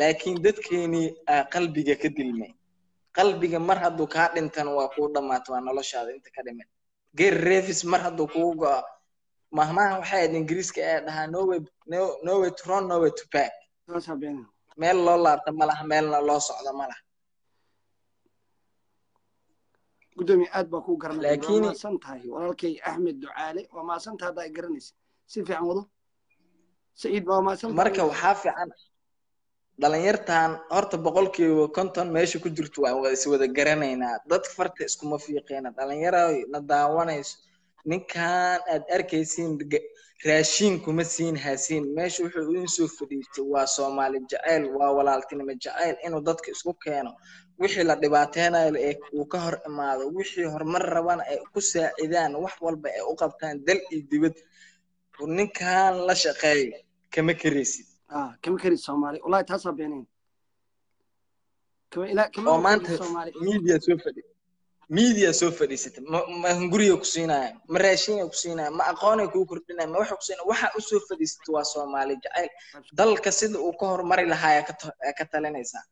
laakiin dadkeenii ah, qalbiga ka dilmay qalbiga mar hadduu kaa dhintan waa kuu dhammaata waa noloshaada inta ka dhiman gary revis mar hadduu kugu go'o mahmaha waxay ahayd ingiriiska ee dhahaa norway no to run norway to back meel loo laabta malaha meelna loo socdo malaha laha gudoomiye aad baa kuu garanay waa maasan tahay walaalkay axmed ducaale waa maasan tahay haddaa garanaysa si fiican wado saciid baa maasan marka waxaa fiican dhalinyartan horta boqolkiiba konton meesha ku jirto waan iswada garanaynaa dad farta iskuma fiiqeena dhalinyaro na daawanayso ninkan aad arkaysiin raashiin kuma siin haasiin meesha wuxuu idinsoo fadhiistay waa soomaali jacayl waa walaaltinimo jacayl inuu dadka isku keeno wixii la dhibaateynayo ee uu ka hor imaado wixii horumar rabana ay ku saacidaan wax walba ay u qabtaan dal iyo dibad ninkan la shaqeey kama karaysid kama ah, karin soomaali wallahi taasaa beenayn oh, media soo fadhi media soo fadhiisata ma hunguriga ku siinaya ma raashinay ku siinaya ma aqoonay kuu kordhinaya ma waxa ku siinaya waxa u fadhiisata waa soomaali jacayl dalka sida uu ka horumari lahaa ka talinaysaa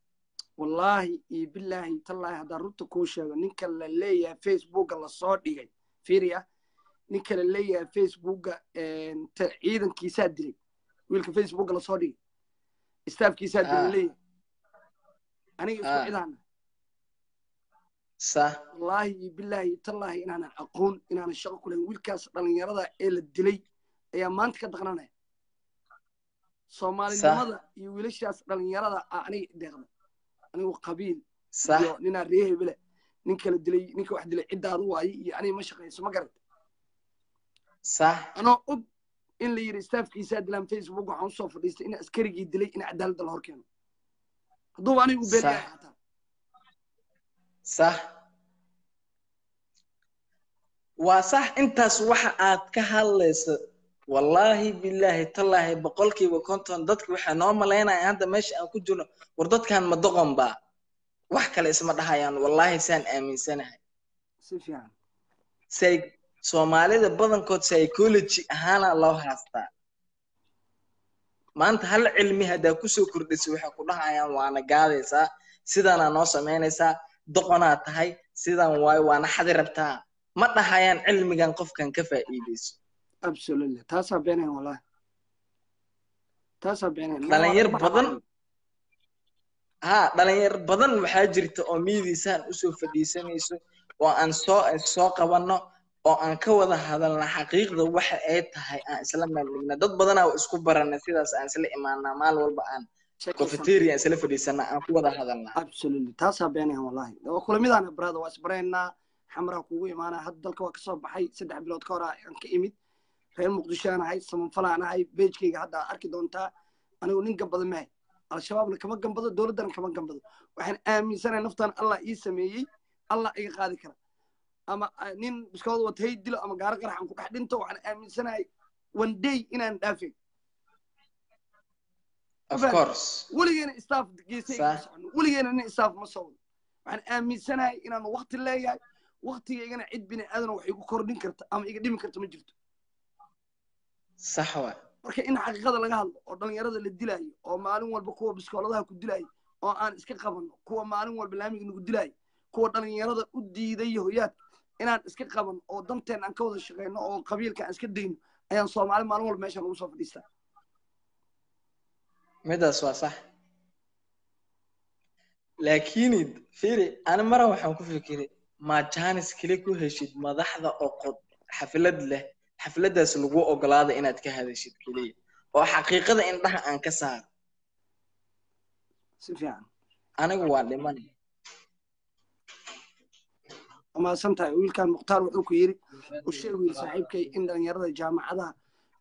wallaahi iyo bilaahi tallaahi haddaan runta kuu sheego ninka la leeyahay facebooka lasoo dhigay firiya ninka la leeyahay facebooka ciidankiisaa dilay wiilka facebook lasoo soo dhigi staafkiisaa dulaleeyahay ah. aniga isku ah. cidaana wallaahi bilaahi tallaahi inaanan aqoon inaanan shaqo ku wiilkaas dhallinyarada ee la dilay ayaa maanta ka daqnanaya soomaalinimada iyo wiilashaas dhallinyarada a ah, aniga deeqda anigu qabiil iyo ninaa ree hebele ninka la dilay ninka wax dilay ciddaadu waaye iyo aniga ma shaqayso ma garad anoo og in la yidhi staafkiisaa dilaan facebook waxaan usoo fadhiistay in askarigii dilay in cadaaladda la hor keeno hadduuba u beenaya sax waa sax intaas waxa aad ka hadlayso wallaahi bilaahi tallaahi boqolkiiba konton dadka waxaa noo malaynaya hadda meesha aan ku jirno war dadkan ma doqon baa wax kale isma dhahayaan wallaahi saan aaminsanahay si fiican soomaalida badankood psychology ahaana loo haastaa maanta hal cilmi haddaa kusoo kordhisa waxay ku dhahayaan waana gaadaysaa sidaanaa noo samaynaysaa doqonaa tahay sidaan waayo waana xadi rabtaa ma dhahayaan cilmigan qofkan ka faaiideyso dhalinyar badan ha dhalinyar badan waxaa jirta oo miyadiisaan usoo fadhiisanayso oo aan soo soo qabanno oo aan ka wada hadalna xaqiiqda waxa ay tahay aan isla meeldhigna dad badana oo isku barana sidaas aan isla imaanaa maalin walba aan cofeteria aan isla fadhiisana aan ku wada hadalna absolutely taasaa beenahan wallahi oo kulamidaana brada waa isbaraynaa xamra kugu imaanaa hadda dalka waa kasoo baxay saddex bilood ka hora aan ka imid reer muqdisho aan ahay samanfal aan ahay beejkayga hadda aad arki doontaa anigu nin gambada mahay al-shabaabna kama gambado dowladdana kama gambado waxaan aaminsanahay naftan allah ii sameeyey allah iga qaadi kara ama ah, nin biskood watay dilo ama gaaro qarax aan ku dhex dhinto waxaan aaminsanahay one day inaan dhaafay weligeena staff geesaysocono weligeena nin staff ma socdo waxaan aaminsanahay inaanu wakti leeyahay waktigaygana cid bini aadana wax igu kordhin karta ama iga dhimi karta ma jirto sax wa marka in xaqiiqada laga hadlo oo dhalinyarada la dilaayo oo maalin walba kuwa biskooladaha ku dilayo oo aan iska qabanno kuwa maalin walba laamiga nagu dilaayo kuwa dhalinyarada u diiday hoyaadka inaan iska qaban oo danteen aan ka wada shaqeyno oo qabiilka aan iska dayno ayaan soomaali maalin walba meeshaan ugu soo fadhiistaa midaas waa sax laakiin firi ani maran waxaan ku fikiray maa jaanis keli ku heshid madaxda oqod xaflad leh xafladdaas lagu ogolaada inaad ka hadashid keliya oo xaqiiqada indhaha aan ka saaro si fiican anigu waa dhimanay amaasan tahay wiilkan mukhtaar wuxuu ku yiri u sheeg wiil saaxiibkay in dhalinyarada jaamacadaha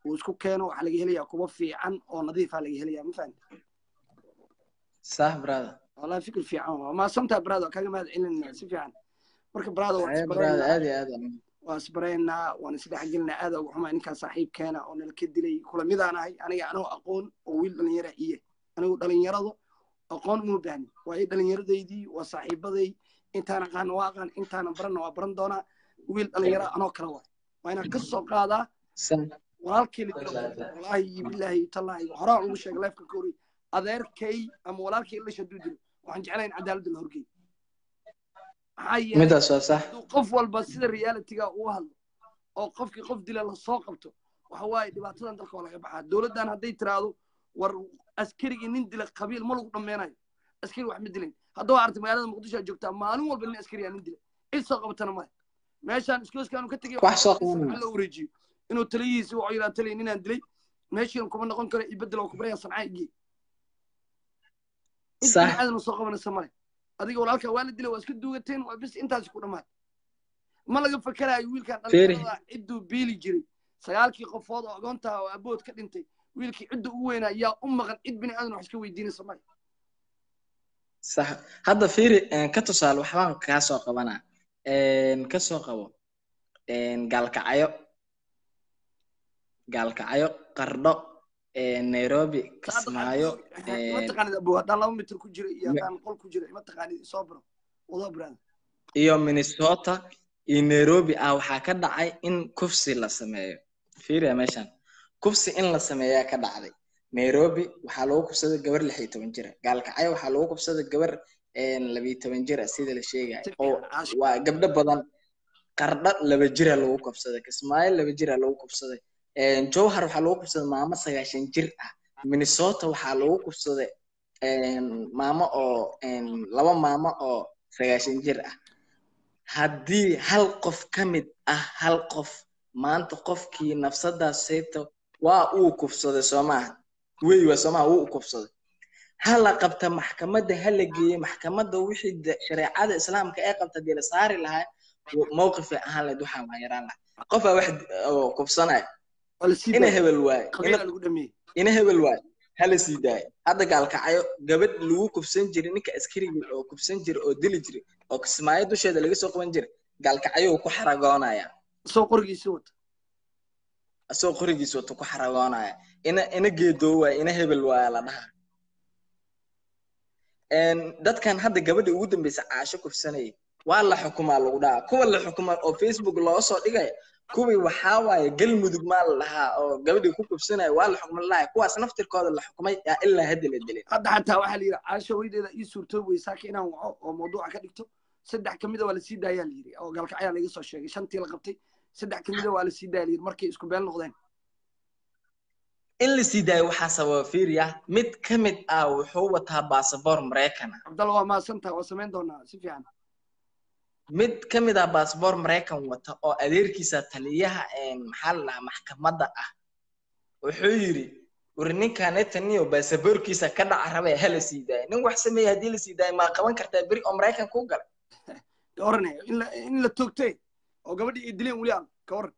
uu isku keeno waxaa laga helayaa kuwa fiican oo nadiifa ah laga helayaa ma fahamti sah brada wallahi fikir fiican waa amaasan tahay brada kaaga mahad celinayna si fiican marka brada waa isbaraynaa waan isdhex aada ugu xumaa ninkaa saaxiib keena oo nala ka dilay kula midaan ahay aniga anoo aqoon oo wiil dhalinyara iye anigu dhalinyaradu aqoon uma baahni waa i waa saaxiibaday intaana qaan waa qaan intaana baranna waa baran doonaa wiil dhallinyaraa anoo kale waay waa inaan ka soo qaadaa walaalkii walaahi bilaahi tallaahi horaa ugu sheega leefka ka adeerkay ama walaalkii ilish hadduu dilo waxaan jeclayn cadaaladda la horgeey maxaa ah. qof walba sida realitiga uu hadlo oo qofkii qof dila lasoo qabto waxa waaye dhibaatadan dalka waa laga baxaa dowladdan hadday tiraahdo war askarigii nin dila qabiil ma lagu dhameenayo askari wax ma dilayn haddoo arta magaalada muqdisho aad maalin walba nin askari nin dila cid soo qabatana maayo meeshaan iskooskaan ka tegay la wareejiyo inuu taliyihiisi wuxuu yidhaa taliya ninaan dilay meeshiian kuma noqon karo ibedel oo kubaraya sancaa igiye aadan soo qabanaysa male adiga walaalkaa waa la dilay waa iska duugateen waa bis intaasi ku dhamaad ma laga fakerayo wiilkan dhalinyarada cidduu biili jiray sagaalkii qofood oo agoontaha oo abood ka dhintay wiilkii cidda ugu weynaa yaa u maqan cid bini aadan wax iska weydiinaysa male sax hadda firi ka tusaale waxbaan kaa soo qabanaa ka qabo gaalkacyo gaalkacyo qardho nairobi kismaayo iyo minnesota iyo nairobi ah waxaa ka dhacay in kufsi la sameeyo fiiriya meeshan kufsi in la sameeyaa ka dhacday nairobi waxaa lagu kubsaday gabar lixiyo toban jira gaalkacay waxaa lagu kubsaday gabar labiyo toban jira sida la sheegaya oo waa gabdho badan qardho laba jira lagu kubsaday kismaayo laba jira lagu kubsaday jowhar waxaa lagu kubsaday maamo sagaashan jir ah minnesota waxaa lagu kubsaday maamo oo laba maamo oo sagaashan jir ah haddii hal qof ka mid ah hal qof maanta qofkii nafsadaas seebta waa uu kubsaday soo maaha weywa somaa wuu ukufsaday hala qabta maxkamadda hala geeye maxkamadda wixii shareecada islaamka ee qabta dee saari lahaa mowqifay ahaan lahayd waxaa waa yaraan lahaa qofaa wax kufsanaya ina hebel waaye ina hebel waaye hala sii daayo hadda gaalkacayo gabadh lagu kufsan jiray ninka askariga oo kufsan jira oo dili jiray oo kismaayo dusheeda laga soo qaban jiray gaalkacayou ku xaragoonaya isagoo qorigiisi wata isagoo qorigiisi wata ku xaragoonaya ina ina geedoo waay ina hebel waaya la dhaha dadkan hadda gabadha ugu dambaysa caasho kufsanayay waa la xukumaa lagu dhahaa kuwa la xukumaa oo facebook loo soo dhigaya kuwii waxaa waaye galmudug maa la dhahaa oo gabadhii ku kufsanaya waa la xukuma lalahay kuwaas naftirkooda la xukumay yaa ilaa hadda la dilay hadda xataa waxaa la yidhi caasho hooyadeeda ii suurtoobi weysa inaan waco oo mawduuca ah ka dhigto saddex kamida mida ah waa lasii daayaa la yidhi oo galkacyaa laiga soo sheegay shantii la qabtay saddex ka mida ah waa lasii daaya la yidhi markay isku beel noqdeen in la sii daayo waxaa sababa fiiriya mid ka mid ah wuxuu wataa basaboor maraykan cabdalla waa mahadsantaha waa samayn doonaa si fiican mid ka mid ah basaboor maraykan wata oo adeerkiisa taliyaha maxaa la dhahaa maxkamadda ah wuxuu yidhi weri ninkanetaniyo basaboorkiisa ka dhaca rabe ha la sii daayo nin wax sameeye haddii la sii daayo maa qaban kartaa beri oo maraykan ku galay oranaya in la toogtay oo gabadhii ay dileen ka oran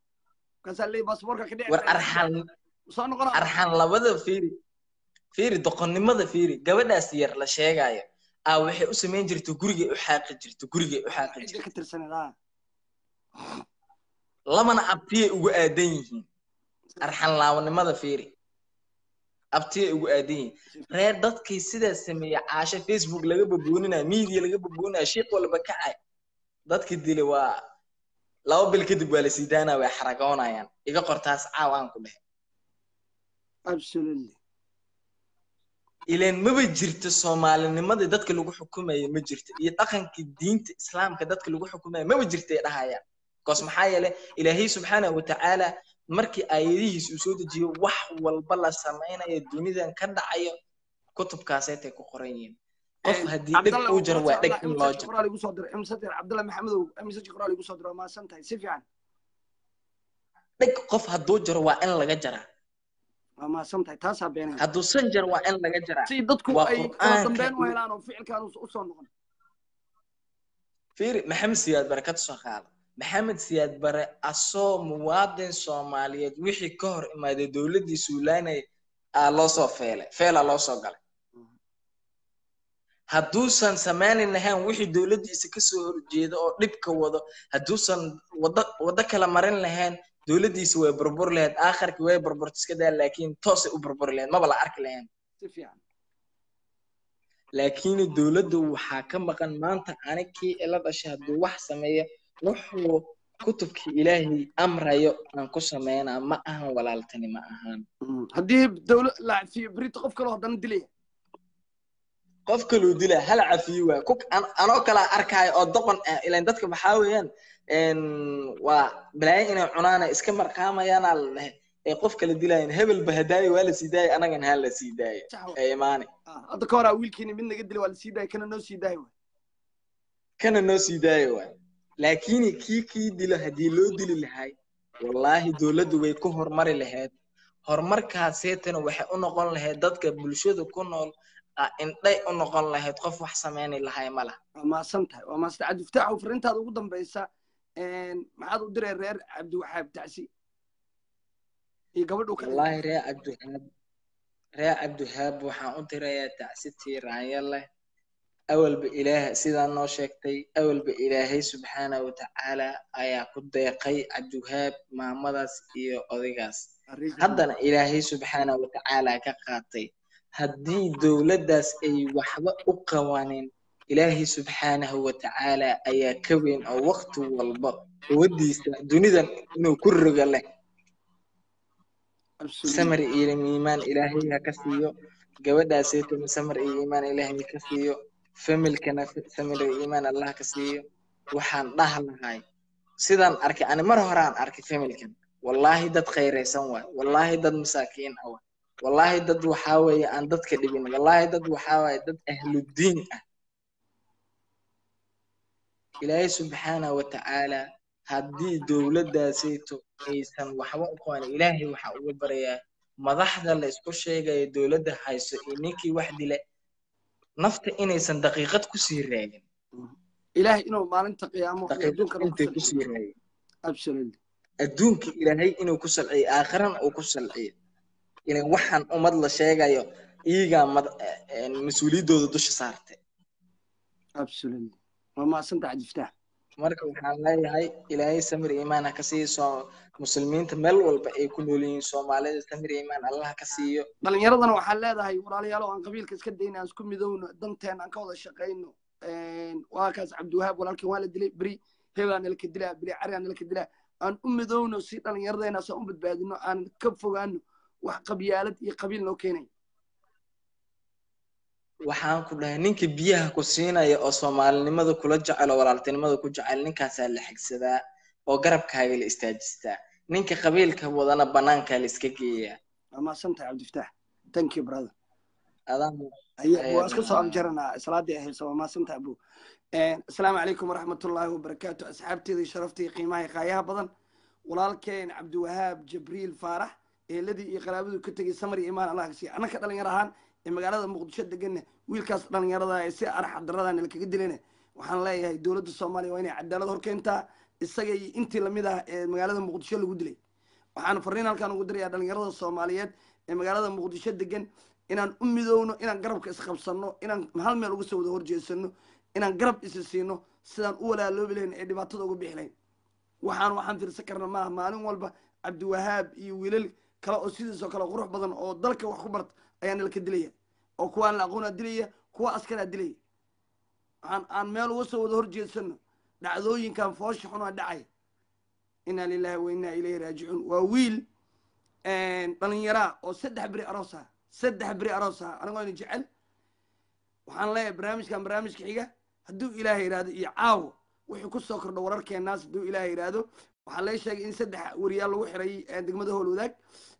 markaasaa leeyahy basaboorka ka dhici war arxal arxan labada fiiri fiiri doqonnimada fiiri gabadhaas yar la sheegayo aa waxay u samayn jirto gurigay u xaaqi jirto gurigay u xaaqi jirto labana abtiyay ugu aadan yihiin arxan laabanimada fiiri abtiyay ugu aadan yihiin reer dadkii sidaas sameeya caashe facebook laga babooninaya media laga babooninaya sheekh walba kacay dadkii dile waa laba bil kadib waa la sii daanaa way xaragoonayaan iga qortaas caaw ku dhehe absolutely maba jirto soomaalinimada dadka lagu xukumayo ma jirto iyo dhaqanka diinta islaamka dadka lagu xukumaya maba jirtay dhahayaan bcause maxaa yeele ilaahay subxaana watacaala markii aayadihiis uu soo dejiyo wax walba la samaynayo dunidan ka dhacayo kutubkaaseetay ku qoran yihiin qof eh, haddii dheg uu jaro waa dheg in loo jaro dheg qof hadduu jaro waa in laga jaraa waa mahadsantahay taasaa beenaha hadduu san jar waa in laga jaraa maxamed siyaad bare ka qaada maxamed siyaad bare asoo muwaadin soomaaliyeed wixii ka hor imaaday dowladdii suulaanay aa loo soo feelay feelaa loo soo galay hadduusan samayni lahayn wixii dowladdiisa kasoo horjeeda oo dhibka wado hadduusan wado waddo kala marin lahayn dowladdiisa way burburi lahayd aakhirki way burburta iska daa laakiin toosay u burburi lahayd maba la arki lahayn laakiin dowladdu waxaa ka maqan maanta anigkii ila dhashay hadduu wax sameeya wuxuu kutubkii ilaahay amrayo aan ku sameynaa ma ahan walaaltani ma ahaan mm, haddii dowladfibrit qof kale haddana dilaya qof kaluu dilaa hala cafiyi waay anoo kalaa arkaayo oo doqon ah ilan dadka maxaa weeyaan waa balaayo inay cunaana iska markaamayaana aa la eh, dhahay ee qofka la dilayan hebelba ba hadaayo waa la sii daaya anagan haa la sii daaya ee ah, hadda ka horaa ah, wiilkiina mid naga dilay waa la sii daaya kana noo sii daaya kana noo sii daaya waay laakini kii kii dilo haddii loo dili lahay wallaahi dowladdu way ku hormari lahayd horumarkaaseetana waxay u noqon lahayd dadka bulshada ku nool ah, indhay u noqon lahayd qof wax samayni lahay ma lah waa maasan waa maasan tahay cabdifataaxow ugu dambaysa maxaad u direen reer cabdiwaxaab tacsi iyo gabadhu wallaahi reer cabdiwaxaab reer cabdiwaxaab waxaan u dirayaa tacsi tiiraanyo leh awalba ilaah sidaa noo sheegtay awalba ilaahay subxaana watacaala ayaa ku deeqay cabdiwahaab maamadaas iyo odagaas haddana ilaahay subxaana tacaala ka qaatay haddii dowladdaas ay waxba u qabanin ilaahi subxaanahu watacaala ayaa ka weyn oo wakti walba quwadiisa dunidan inuu ku roga leh samar iyo iimaan ilaahay ha ka siiyo gabadhaaseetuna samar iyo iimaan ilaahay ka siiyo familkana samar iyo iimaan allah ka siiyo waxaan dhah sidaan arkay ani mar horaan arkay familkan wallaahi dad khayraysan waay wallaahi dad masaakiin ah waay wallaahi dad waxaa weeye aan dadka dhibin wallaahi dad waxaa waaye dad ahludiin ah ilaahay subxaana wa tacaala haddii dowladdaasayto aysan waxba u qoanin ilaahay waxaa uga barayaa madaxda la ysku sheegayo dowladda hayso iyo ninkii wax dile nafta inaysan daqiiqad kusii sii raagin ilaahay inuu maalinta qiyaamo kusii adduunka ilaahay inuu ku salciyo aakhirana uu ku salciyo ilan waxaan ummad la sheegayo iyagaa eh, eh, mas-uuliyaddooda dusha saartay waa mahadsantaha xaji marka waxaan leeyahay ilaahay samir iimaana ka siiyo muslimiinta meel walba ay ku nool yihiin soomaalida samir iimaan allah ka siiyo dhalinyaradana waxaan leedahay walaalayaal oo aan qabiilka iska dayna aan isku midowno danteen aan ka wada shaqayno waa kaas cabdiwahaab walaalkii waa la dilay beri hebelaa nalaka dilaa beri cari aa dilaa aan u midowno si dhalinyaradeenaas aan u badbaadino aan ka fogaano wax qabyaalad iyo qabiil noo keenaya waxaan ku dhahay ninka biyaha ku siinaya oo soomaalinimada kula jecel oo walaaltinimada ku jecel ninkaasaa la xigsadaa oo garabkaaga la istaajistaa ninka qabiilka wadana banaankaa la iska geeyaa maasantahay cabdifataax thank you brother iska soo afjaranaa salaadii ahayso waa maasantaha bu asalaamu calaykum waraxmatullaahi wabarakaatu asxaabteedii sharaftii qiimaha qaayaha badan walaalkeen cabdiwahaab jabriil faarax eheladii iyo qaraabaduu ka tegay samar iyo imaan allah ka siiya dhalinyar ahaan ee magaalada muqdisho deganna wiilkaas dhalinyarada si arxadaradan lakaga dilana waxaan leeyahay dowladda soomaaliya waa inay cadaalad horkeentaa isagay intii lamid ah ee magaalada muqdisho lagu dilay waxaan fariin halkaan ugu dirayaa dhalinyarada soomaaliyeed ee magaalada muqdisho degan inaan u midowno inaan garabka isqabsano inaan hal meel uga soo wada horjeesano inaan garab isi siino sidaan u walaaloobi lahayn ee dhibaatada uga bixi lahayn waxaan waxaan fiirsan karna maaha maalin walba cabdiwahaab iyo wiilal kale oo sidiisoo kale qurux badan oo dalka wax ku barta ayaana laka dilaya oo kuwa aan la aqoonaa dilaya kuwa askaraa dilaya waxaan aan meel uga soo wada horjeedsano dhacdooyinkan foosha xunaa dhacay inaa lilaahi wa inaa ilayhi raajicuun waa wiil dhalinyaraa oo saddex beri aroosa ah, saddex beri aroosa ah. anagoona jecel waxaan leeyahay barnaamijkan barnaamijka xiga hadduu ilaahay ihahdo iyo caawo wuxuu ku soo kordho wararkeennaas hadduu ilaahay ihahdo waxaa lee sheegay in saddex wariyaal lagu xiray degmada hool wadaag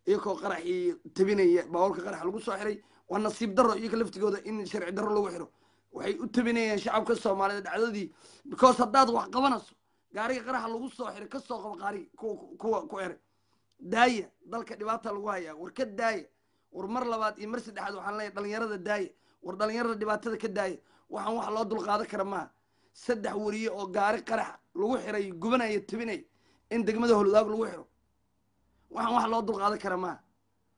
iyakoo qaraxii tabinaya baabolka qarax lagu soo xiray waa nasiib daro iyaka laftigooda in sharci daro lagu xiro waxay u tabinayeen shacabka soomaaliyeed dhacdadii because haddaad wax qabanayso gaariga qaraxa lagu soo xiray kasoo soo qaba qaariga kuwa ku eray daaya dalka dhibaata lagu hayaa war ka daaya war mar labaad iyo mar saddexaad waxaan leeyahay dhalinyarada daaya war dhalinyarada dhibaatada ka daaya waxaan wax loo dulqaadan kara maaha saddex wariye oo gaari qarax lagu xiray gubanaya tabinaya in degmada holwadaag lagu xiro waxaan wax loo dulqaadan kara maa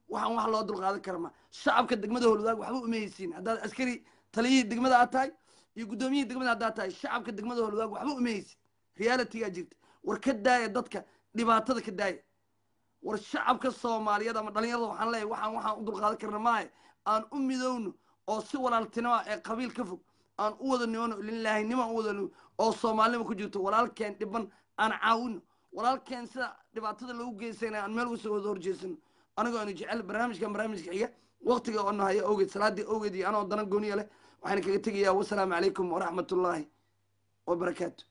waxaan wax loo dulqaadan kara maa shacabka degmada howlwadaag waxba umahaysiin haddaad askari taliyihii degmada aad tahay iyo guddoomiyihii degmada haddaad tahay shacabka degmada howlwadaag waxba umahaysin realitygaa jirta war ka daaya dadka dhibaatada ka daaya war shacabka soomaaliyeed ama dhalinyarada waxaan leeyahay waxaan waxaan u dulqaadan karna maahe aan u midowno oo si walaaltinimoa ah ee qabiil ka fog aan u wada noono lilaahinimo aan u wada oo soomaalinima ku jirto walaalkeen dhiban aan caawino walaalkeen sida dhibaatada lagu geysana aan meel usoo wada horjeesan anigoo aanu jecel barnaamijkan barnaamijka xiga waktiga oo nahayo awgeed salaadii awgeed iyo anoo dana gooniya leh waxaana kaga tegayaa wasalaamu calaykum waraxmat ullaahi wabarakaatu